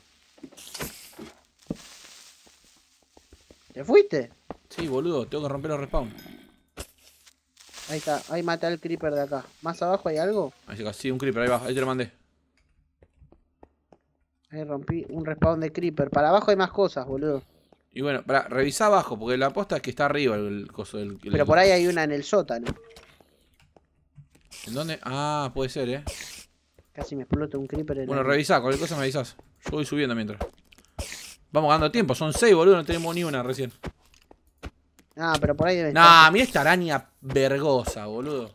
¿Te fuiste? Sí, boludo, tengo que romper los respawn. Ahí está, ahí mata al creeper de acá. ¿Más abajo hay algo? Ahí sí, un creeper, ahí abajo. ahí te lo mandé. Ahí rompí un respawn de creeper. Para abajo hay más cosas, boludo. Y bueno, para, revisar abajo, porque la aposta es que está arriba el, coso del. Pero por ahí hay una en el sótano. ¿En dónde? Ah, puede ser, eh. Casi me explota un creeper Bueno, revisá, cualquier cosa me avisás. Yo voy subiendo mientras. Vamos ganando tiempo, son 6, boludo, no tenemos ni una recién. Ah, pero por ahí debe Nah, estar. mira esta araña vergosa, boludo.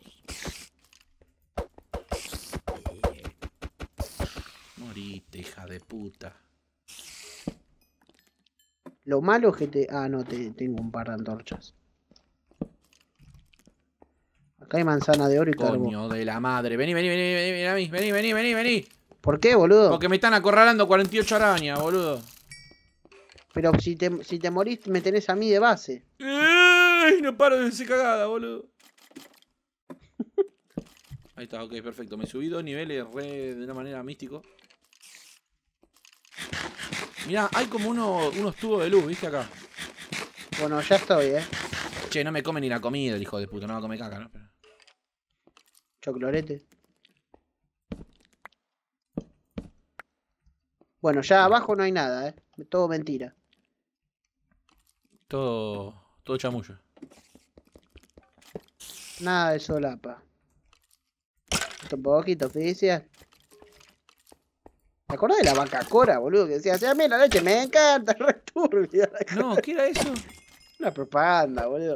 Morite, hija de puta. Lo malo es que te. Ah, no, te, tengo un par de antorchas. Acá hay manzana de oro y todo. Coño de la madre. Vení, vení, vení, vení, vení a mí. Vení, vení, vení, vení. ¿Por qué, boludo? Porque me están acorralando 48 arañas, boludo. Pero si te, si morís, me tenés a mí de base. ¡Ey! No paro de ser cagada, boludo. Ahí está, ok, perfecto. Me subí dos niveles re de una manera místico. Mirá, hay como uno, unos tubos de luz, ¿viste acá? Bueno, ya estoy, eh. Che, no me come ni la comida, el hijo de puta. No va a comer caca, ¿no? Choclorete. Bueno, ya abajo no hay nada, ¿eh? Todo mentira. Todo, todo chamullo. Nada de solapa. Un poquito oficial. ¿Te acordás de la vaca Cora, boludo? Que decía, a mí la leche me encanta, turbia No, ¿qué era eso? Una propaganda, boludo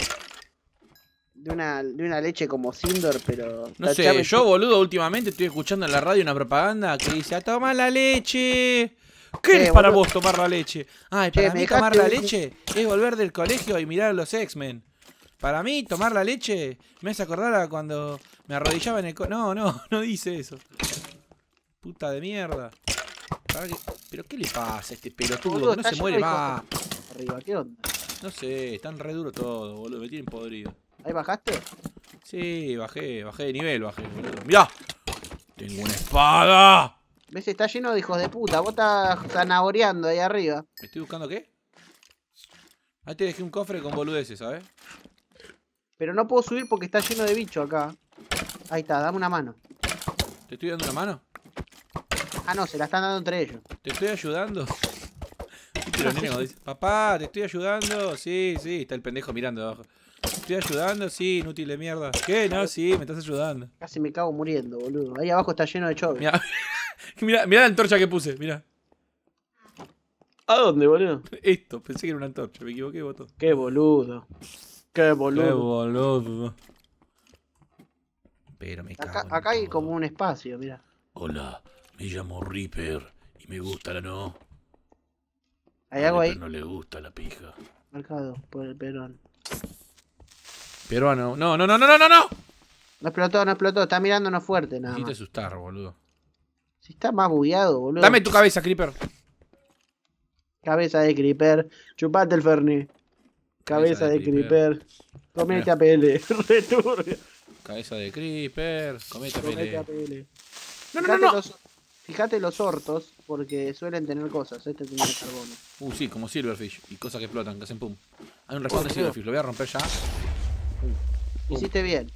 de una, leche como Sindor, pero. No sé, yo, boludo, últimamente estoy escuchando en la radio una propaganda que dice: ¡A ah, tomar la leche! ¿Qué es para vos tomar la leche? Ay, para mí tomar la leche es volver del colegio y mirar a los X-Men. Para mí, tomar la leche me hace acordar a cuando me arrodillaba en el. Co no, no, no dice eso. Puta de mierda. ¿Pero qué le pasa a este pelotudo? no se muere más. No sé, están re duro todo, boludo. Me tienen podrido. ¿Ahí bajaste? Sí, bajé, bajé de nivel, bajé, ¡Tengo una espada! ¿Ves? Está lleno de hijos de puta. Vos estás zanahoreando ahí arriba. ¿Estoy buscando qué? Ahí te dejé un cofre con boludeces, ¿sabes? Pero no puedo subir porque está lleno de bicho acá. Ahí está, dame una mano. ¿Te estoy dando una mano? Ah, no, se la están dando entre ellos. ¿Te estoy ayudando? papá, te estoy ayudando. Sí, sí, está el pendejo mirando abajo. Estoy ayudando, sí, inútil de mierda. ¿Qué? No, sí, me estás ayudando. Casi me cago muriendo, boludo. Ahí abajo está lleno de chove. Mirá, mirá, la antorcha que puse, mira. ¿A dónde, boludo? Esto, pensé que era una antorcha, me equivoqué, Qué boludo. Qué boludo. Qué boludo. Pero Acá, hay como un espacio, mira. Hola, me llamo Reaper y me gusta la no. ¿Hay algo ahí? No le gusta la pija. Marcado por el perón. Peruano. No, no, no, no, no, no, no. No explotó, no explotó. Está mirándonos fuerte, nada. Necesito asustar, boludo. Si está más bugueado, boludo. Dame tu cabeza, Creeper. Cabeza de Creeper. Chupate el Ferni. Cabeza, de, Creeper. Comete a pele. Returbia. Cabeza de Creeper. Comete, a pele. No, no, no, no. Fijate fíjate los hortos, porque suelen tener cosas. Este tiene carbono. Uh, sí, como Silverfish. Y cosas que explotan, que hacen pum. Hay un respawn de Silverfish, lo voy a romper ya. Hiciste bien.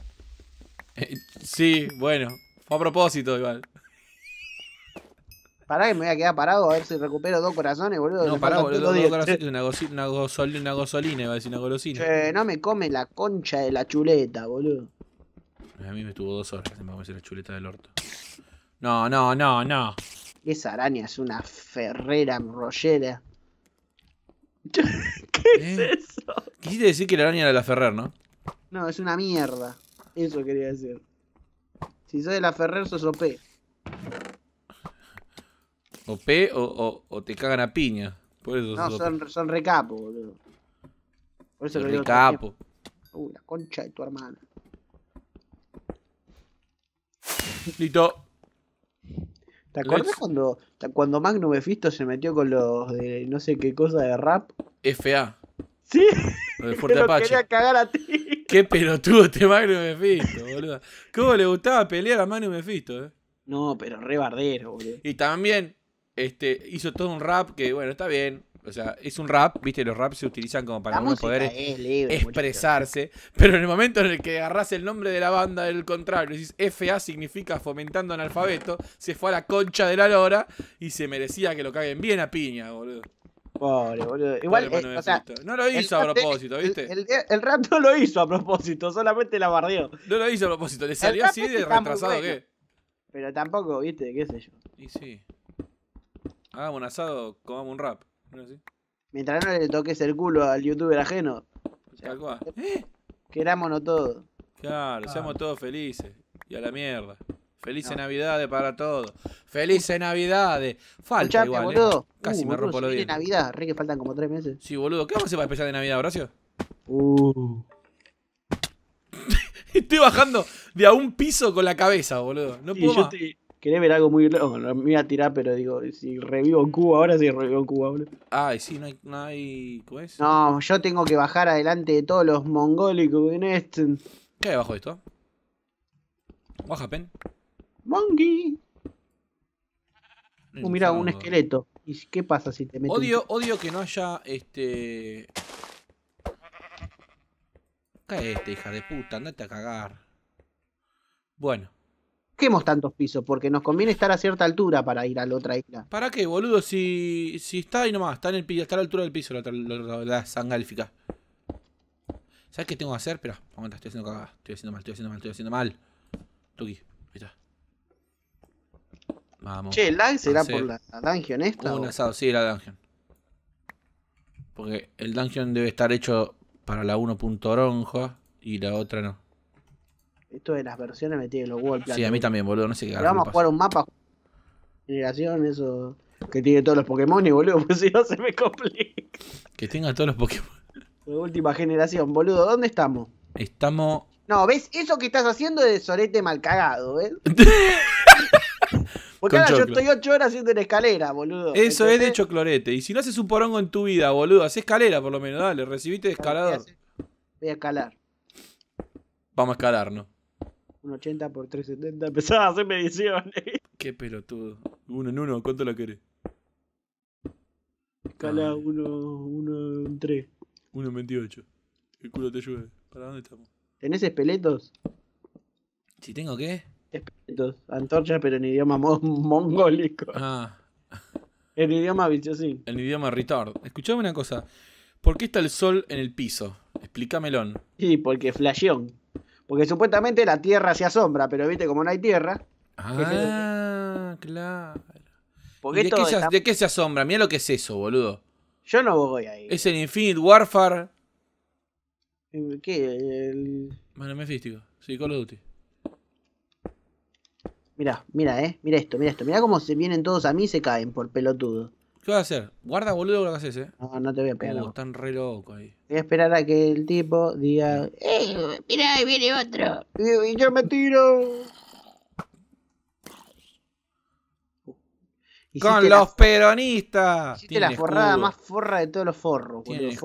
Eh, sí, bueno. Fue a propósito igual. Pará que me voy a quedar parado a ver si recupero dos corazones, boludo. No, pará, boludo. Dos corazones, una, una, una gozolina, iba a decir una golosina. Che, no me come la concha de la chuleta, boludo. A mí me estuvo dos horas, me vamos a la chuleta del orto. No, no, no, no. Esa araña es una ferrera rollera. ¿Qué ¿Eh? es eso? Quisiste decir que la araña era la Ferrer, ¿no? No, es una mierda. Eso quería decir. Si sos de la Ferrer, sos OP. OP o, o, o te cagan a piña. Por eso no, son, son recapo, boludo. Por eso lo recapo. Uy, la concha de tu hermana. Listo. ¿Te acordás cuando, cuando Magno Befisto se metió con los de no sé qué cosa de rap? FA. Sí. Pero Fuerte Te quería cagar a ti. Qué pelotudo este Magno Mephisto, boludo. ¿Cómo le gustaba pelear a me Mephisto, eh? No, pero re bardero, boludo. Y también este, hizo todo un rap que, bueno, está bien. O sea, es un rap, viste, los raps se utilizan como para no poder expresarse. Pero en el momento en el que agarras el nombre de la banda del contrario, decís FA significa fomentando analfabeto, se fue a la concha de la lora y se merecía que lo caguen bien a piña, boludo. Pobre, boludo. Igual, eh, o sea, no lo hizo a propósito, ¿viste? El, rap no lo hizo a propósito, solamente la bardeó. No lo hizo a propósito, le salió así este de retrasado ¿qué? ¿qué? Pero tampoco, ¿viste? ¿Qué sé yo? Y sí. Hagamos un asado, comamos un rap. ¿No Mientras no le toques el culo al youtuber ajeno. O sea, Querámonos todos. Claro, claro, ah. seamos todos felices. Y a la mierda. Felices Navidades para todos. Felices Navidades. Falta igual. ¿eh? Boludo. Uh, Casi me rompo lo de Navidad, re que faltan como tres meses. Sí, boludo. ¿Qué vamos a hacer para especial de Navidad, Horacio? Uh. Estoy bajando de a un piso con la cabeza, boludo. No puedo más. Querés ver algo muy loco, no, me iba a tirar, pero digo, si revivo en Cuba ahora, si revivo en Cuba, boludo. Ay, sí, no hay, no hay... No, yo tengo que bajar adelante de todos los mongólicos en este. ¿Qué hay abajo de esto? ¿Baja pen? Monkey. Uh, mira, un esqueleto. ¿Y qué pasa si te metes? Odio, odio que no haya este. Cae este, hija de puta, andate a cagar. Bueno. Quemos tantos pisos, porque nos conviene estar a cierta altura para ir a la otra isla. ¿Para qué, boludo? Si, si está ahí nomás, está, en el, a la altura del piso la, la, sangálfica. ¿Sabes qué tengo que hacer? Espera, aguanta, estoy haciendo cagada. Estoy haciendo mal, estoy haciendo mal, estoy haciendo mal. Tuki, ahí está. Che, el lag será por la, dungeon esta. Un asado, sí, la dungeon. Porque el dungeon debe estar hecho para la 1.oronja y la otra no. Esto de las versiones me tiene los huevos Sí, a mí también, boludo, no sé qué. Pero vamos a jugar un mapa. Generación, eso. Que tiene todos los Pokémon y boludo, pues si no se me complica. Que tenga todos los Pokémon. De última generación, boludo, ¿dónde estamos? Estamos. No, ¿ves? Eso que estás haciendo es de sorete mal cagado, ¿ves? ¿eh? Porque ahora yo estoy 8 horas haciendo en escalera, boludo. Eso es de choclorete. Y si no haces un porongo en tu vida, boludo, haces escalera por lo menos, dale, recibiste de escalador. Voy a escalar. Vamos a escalar, ¿no? Un 80 por 370, empezaba a hacer mediciones. Qué pelotudo. Uno en uno, ¿cuánto la querés? Escala ah. uno uno, en tres. 1 en 28. El culo te llueve. ¿Para dónde estamos? ¿Tenés espeletos? Si tengo qué. Espíritus, antorcha pero en idioma mongólico. Ah. En idioma sí. En idioma retard. Escuchame una cosa. ¿Por qué está el sol en el piso? Explícamelo. Sí, porque flashión. Porque supuestamente la tierra se asombra, pero viste, como no hay tierra. Ah, claro. de, qué se, asombra? Mira lo que es eso, boludo. Yo no voy ahí. Es el Infinite Warfare. ¿Qué? El... Bueno, me Sí, Call of Duty. Mira, mira, eh. Mira esto, mira esto. Mira cómo se vienen todos a mí y se caen por pelotudo. ¿Qué vas a hacer? Guarda, boludo, lo que haces, eh. No, no te voy a pegar. Uh, están re locos ahí. Voy a esperar a que el tipo diga: ¡Eh! ¡Mira, ahí viene otro. Y, yo me tiro. Con los peronistas. Hiciste la forrada más forra de todos los forros. Tienen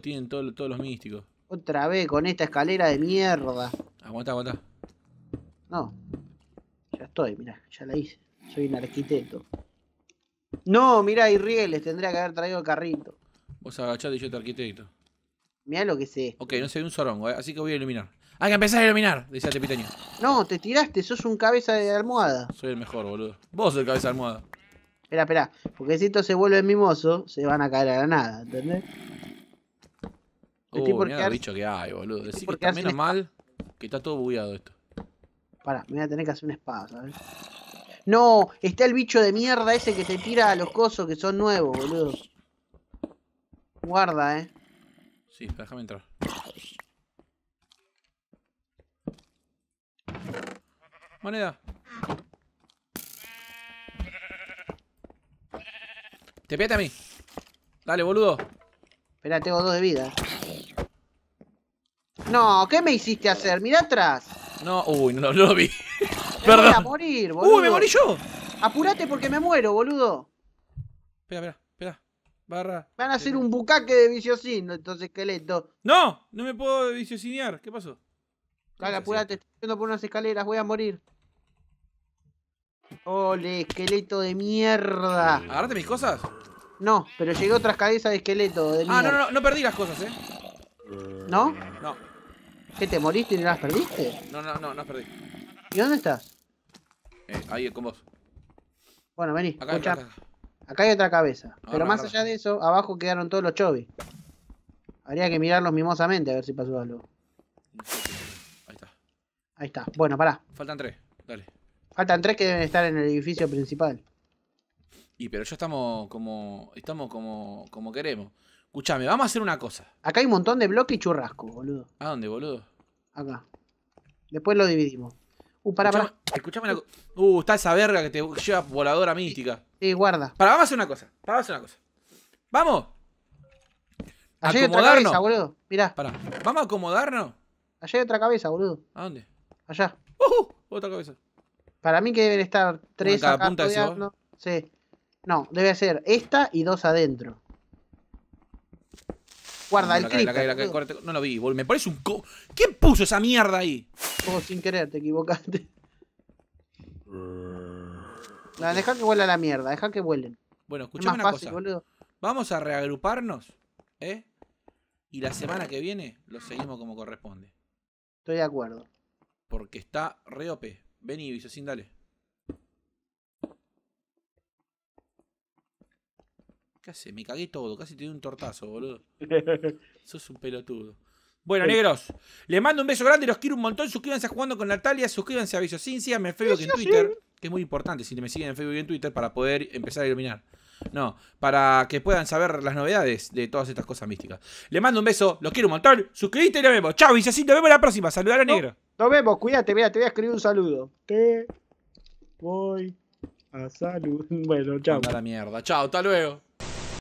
tienen todos los místicos. Otra vez con esta escalera de mierda. Aguanta, aguanta. No. Ya estoy, mira, ya la hice. Soy un arquitecto. No, mira, hay rieles, tendría que haber traído el carrito. Vos agachate y yo te arquitecto. Mirá lo que sé. Ok, no sé ve un zorongo, eh, así que voy a iluminar. Hay que empezar a iluminar, decía Tepitaño. No, te tiraste, sos un cabeza de almohada. Soy el mejor, boludo. Vos sos el cabeza de almohada. Espera, espera, porque si esto se vuelve mimoso, se van a caer a la nada, ¿entendés? Uh, mirá quedarse... bicho que hay, boludo. Decir que está menos mal que está todo bugueado esto. Pará, me voy a tener que hacer una espada, ¿sabes? No, está el bicho de mierda ese que te tira a los cosos que son nuevos, boludo. Guarda, eh. Sí, déjame entrar. Moneda. Te pete a mí. Dale, boludo. Espera, tengo dos de vida. No, ¿qué me hiciste hacer? Mira atrás. No, uy, no, lo vi. Me Voy a morir, boludo. Uy, me morí yo. Apurate porque me muero, boludo. Espera, espera, espera. Barra. Van a hacer eh, un bucaque de viciosino, estos esqueletos No, no me puedo viciosinear. ¿Qué pasó? Dale, apurate, estoy yendo por unas escaleras, voy a morir. Ole, esqueleto de mierda. Agarte mis cosas? No, pero llegué otras cabezas de esqueleto. ah, no, no, no perdí las cosas, eh. ¿No? No. ¿Qué te moriste y no las perdiste? No, no, no, no las perdí. ¿Y dónde estás? Eh, ahí con vos. Bueno, vení, acá, Acá, hay otra cabeza. Pero más allá de eso, abajo quedaron todos los chovis. Habría que mirarlos mimosamente a ver si pasó algo. Ahí está. Ahí está. Bueno, pará. Faltan tres. Dale. Faltan tres que deben estar en el edificio principal. Y pero ya estamos como. estamos como. como queremos. Escuchame, vamos a hacer una cosa. Acá hay un montón de bloques y churrasco, boludo. ¿A dónde, boludo? Acá. Después lo dividimos. Uh, pará, pará. Escuchame la... Uh, está esa verga que te lleva voladora mística. Sí, guarda. Para, vamos a hacer una cosa. Para, vamos a hacer una cosa. ¡Vamos! Allá hay otra cabeza, boludo. Mirá. Pará. ¿Vamos a acomodarnos? Allá hay otra cabeza, boludo. ¿A dónde? Allá. ¡Uh! Otra cabeza. Para mí que deben estar tres acá. Punta de no, sí. no, debe ser esta y dos adentro. Guarda, el No lo vi, Me parece un. Co ¿Quién puso esa mierda ahí? Oh, sin querer, te equivocaste. No, deja que vuela la mierda, deja que vuelen. Bueno, escuchame una cosa. Vamos a reagruparnos, ¿eh? Y la semana que viene lo seguimos como corresponde. Estoy de acuerdo. Porque está reope. Vení, Vicesín dale. ¿Qué hace? Me cagué todo, casi te di un tortazo, boludo. Sos un pelotudo. Bueno, negros, les mando un beso grande, los quiero un montón. Suscríbanse a Jugando con Natalia, suscríbanse a Visocincia, Me síganme en en Twitter, que es muy importante si me siguen en Facebook y en Twitter para poder empezar a iluminar. No, para que puedan saber las novedades de todas estas cosas místicas. Les mando un beso, los quiero un montón. Suscríbete y nos vemos. Chao, Visocincia, nos vemos la próxima. Saludar a Negro. Nos vemos, cuídate, mira, te voy a escribir un saludo. Te voy a saludar. Bueno, chao. la mierda. Chao, hasta luego.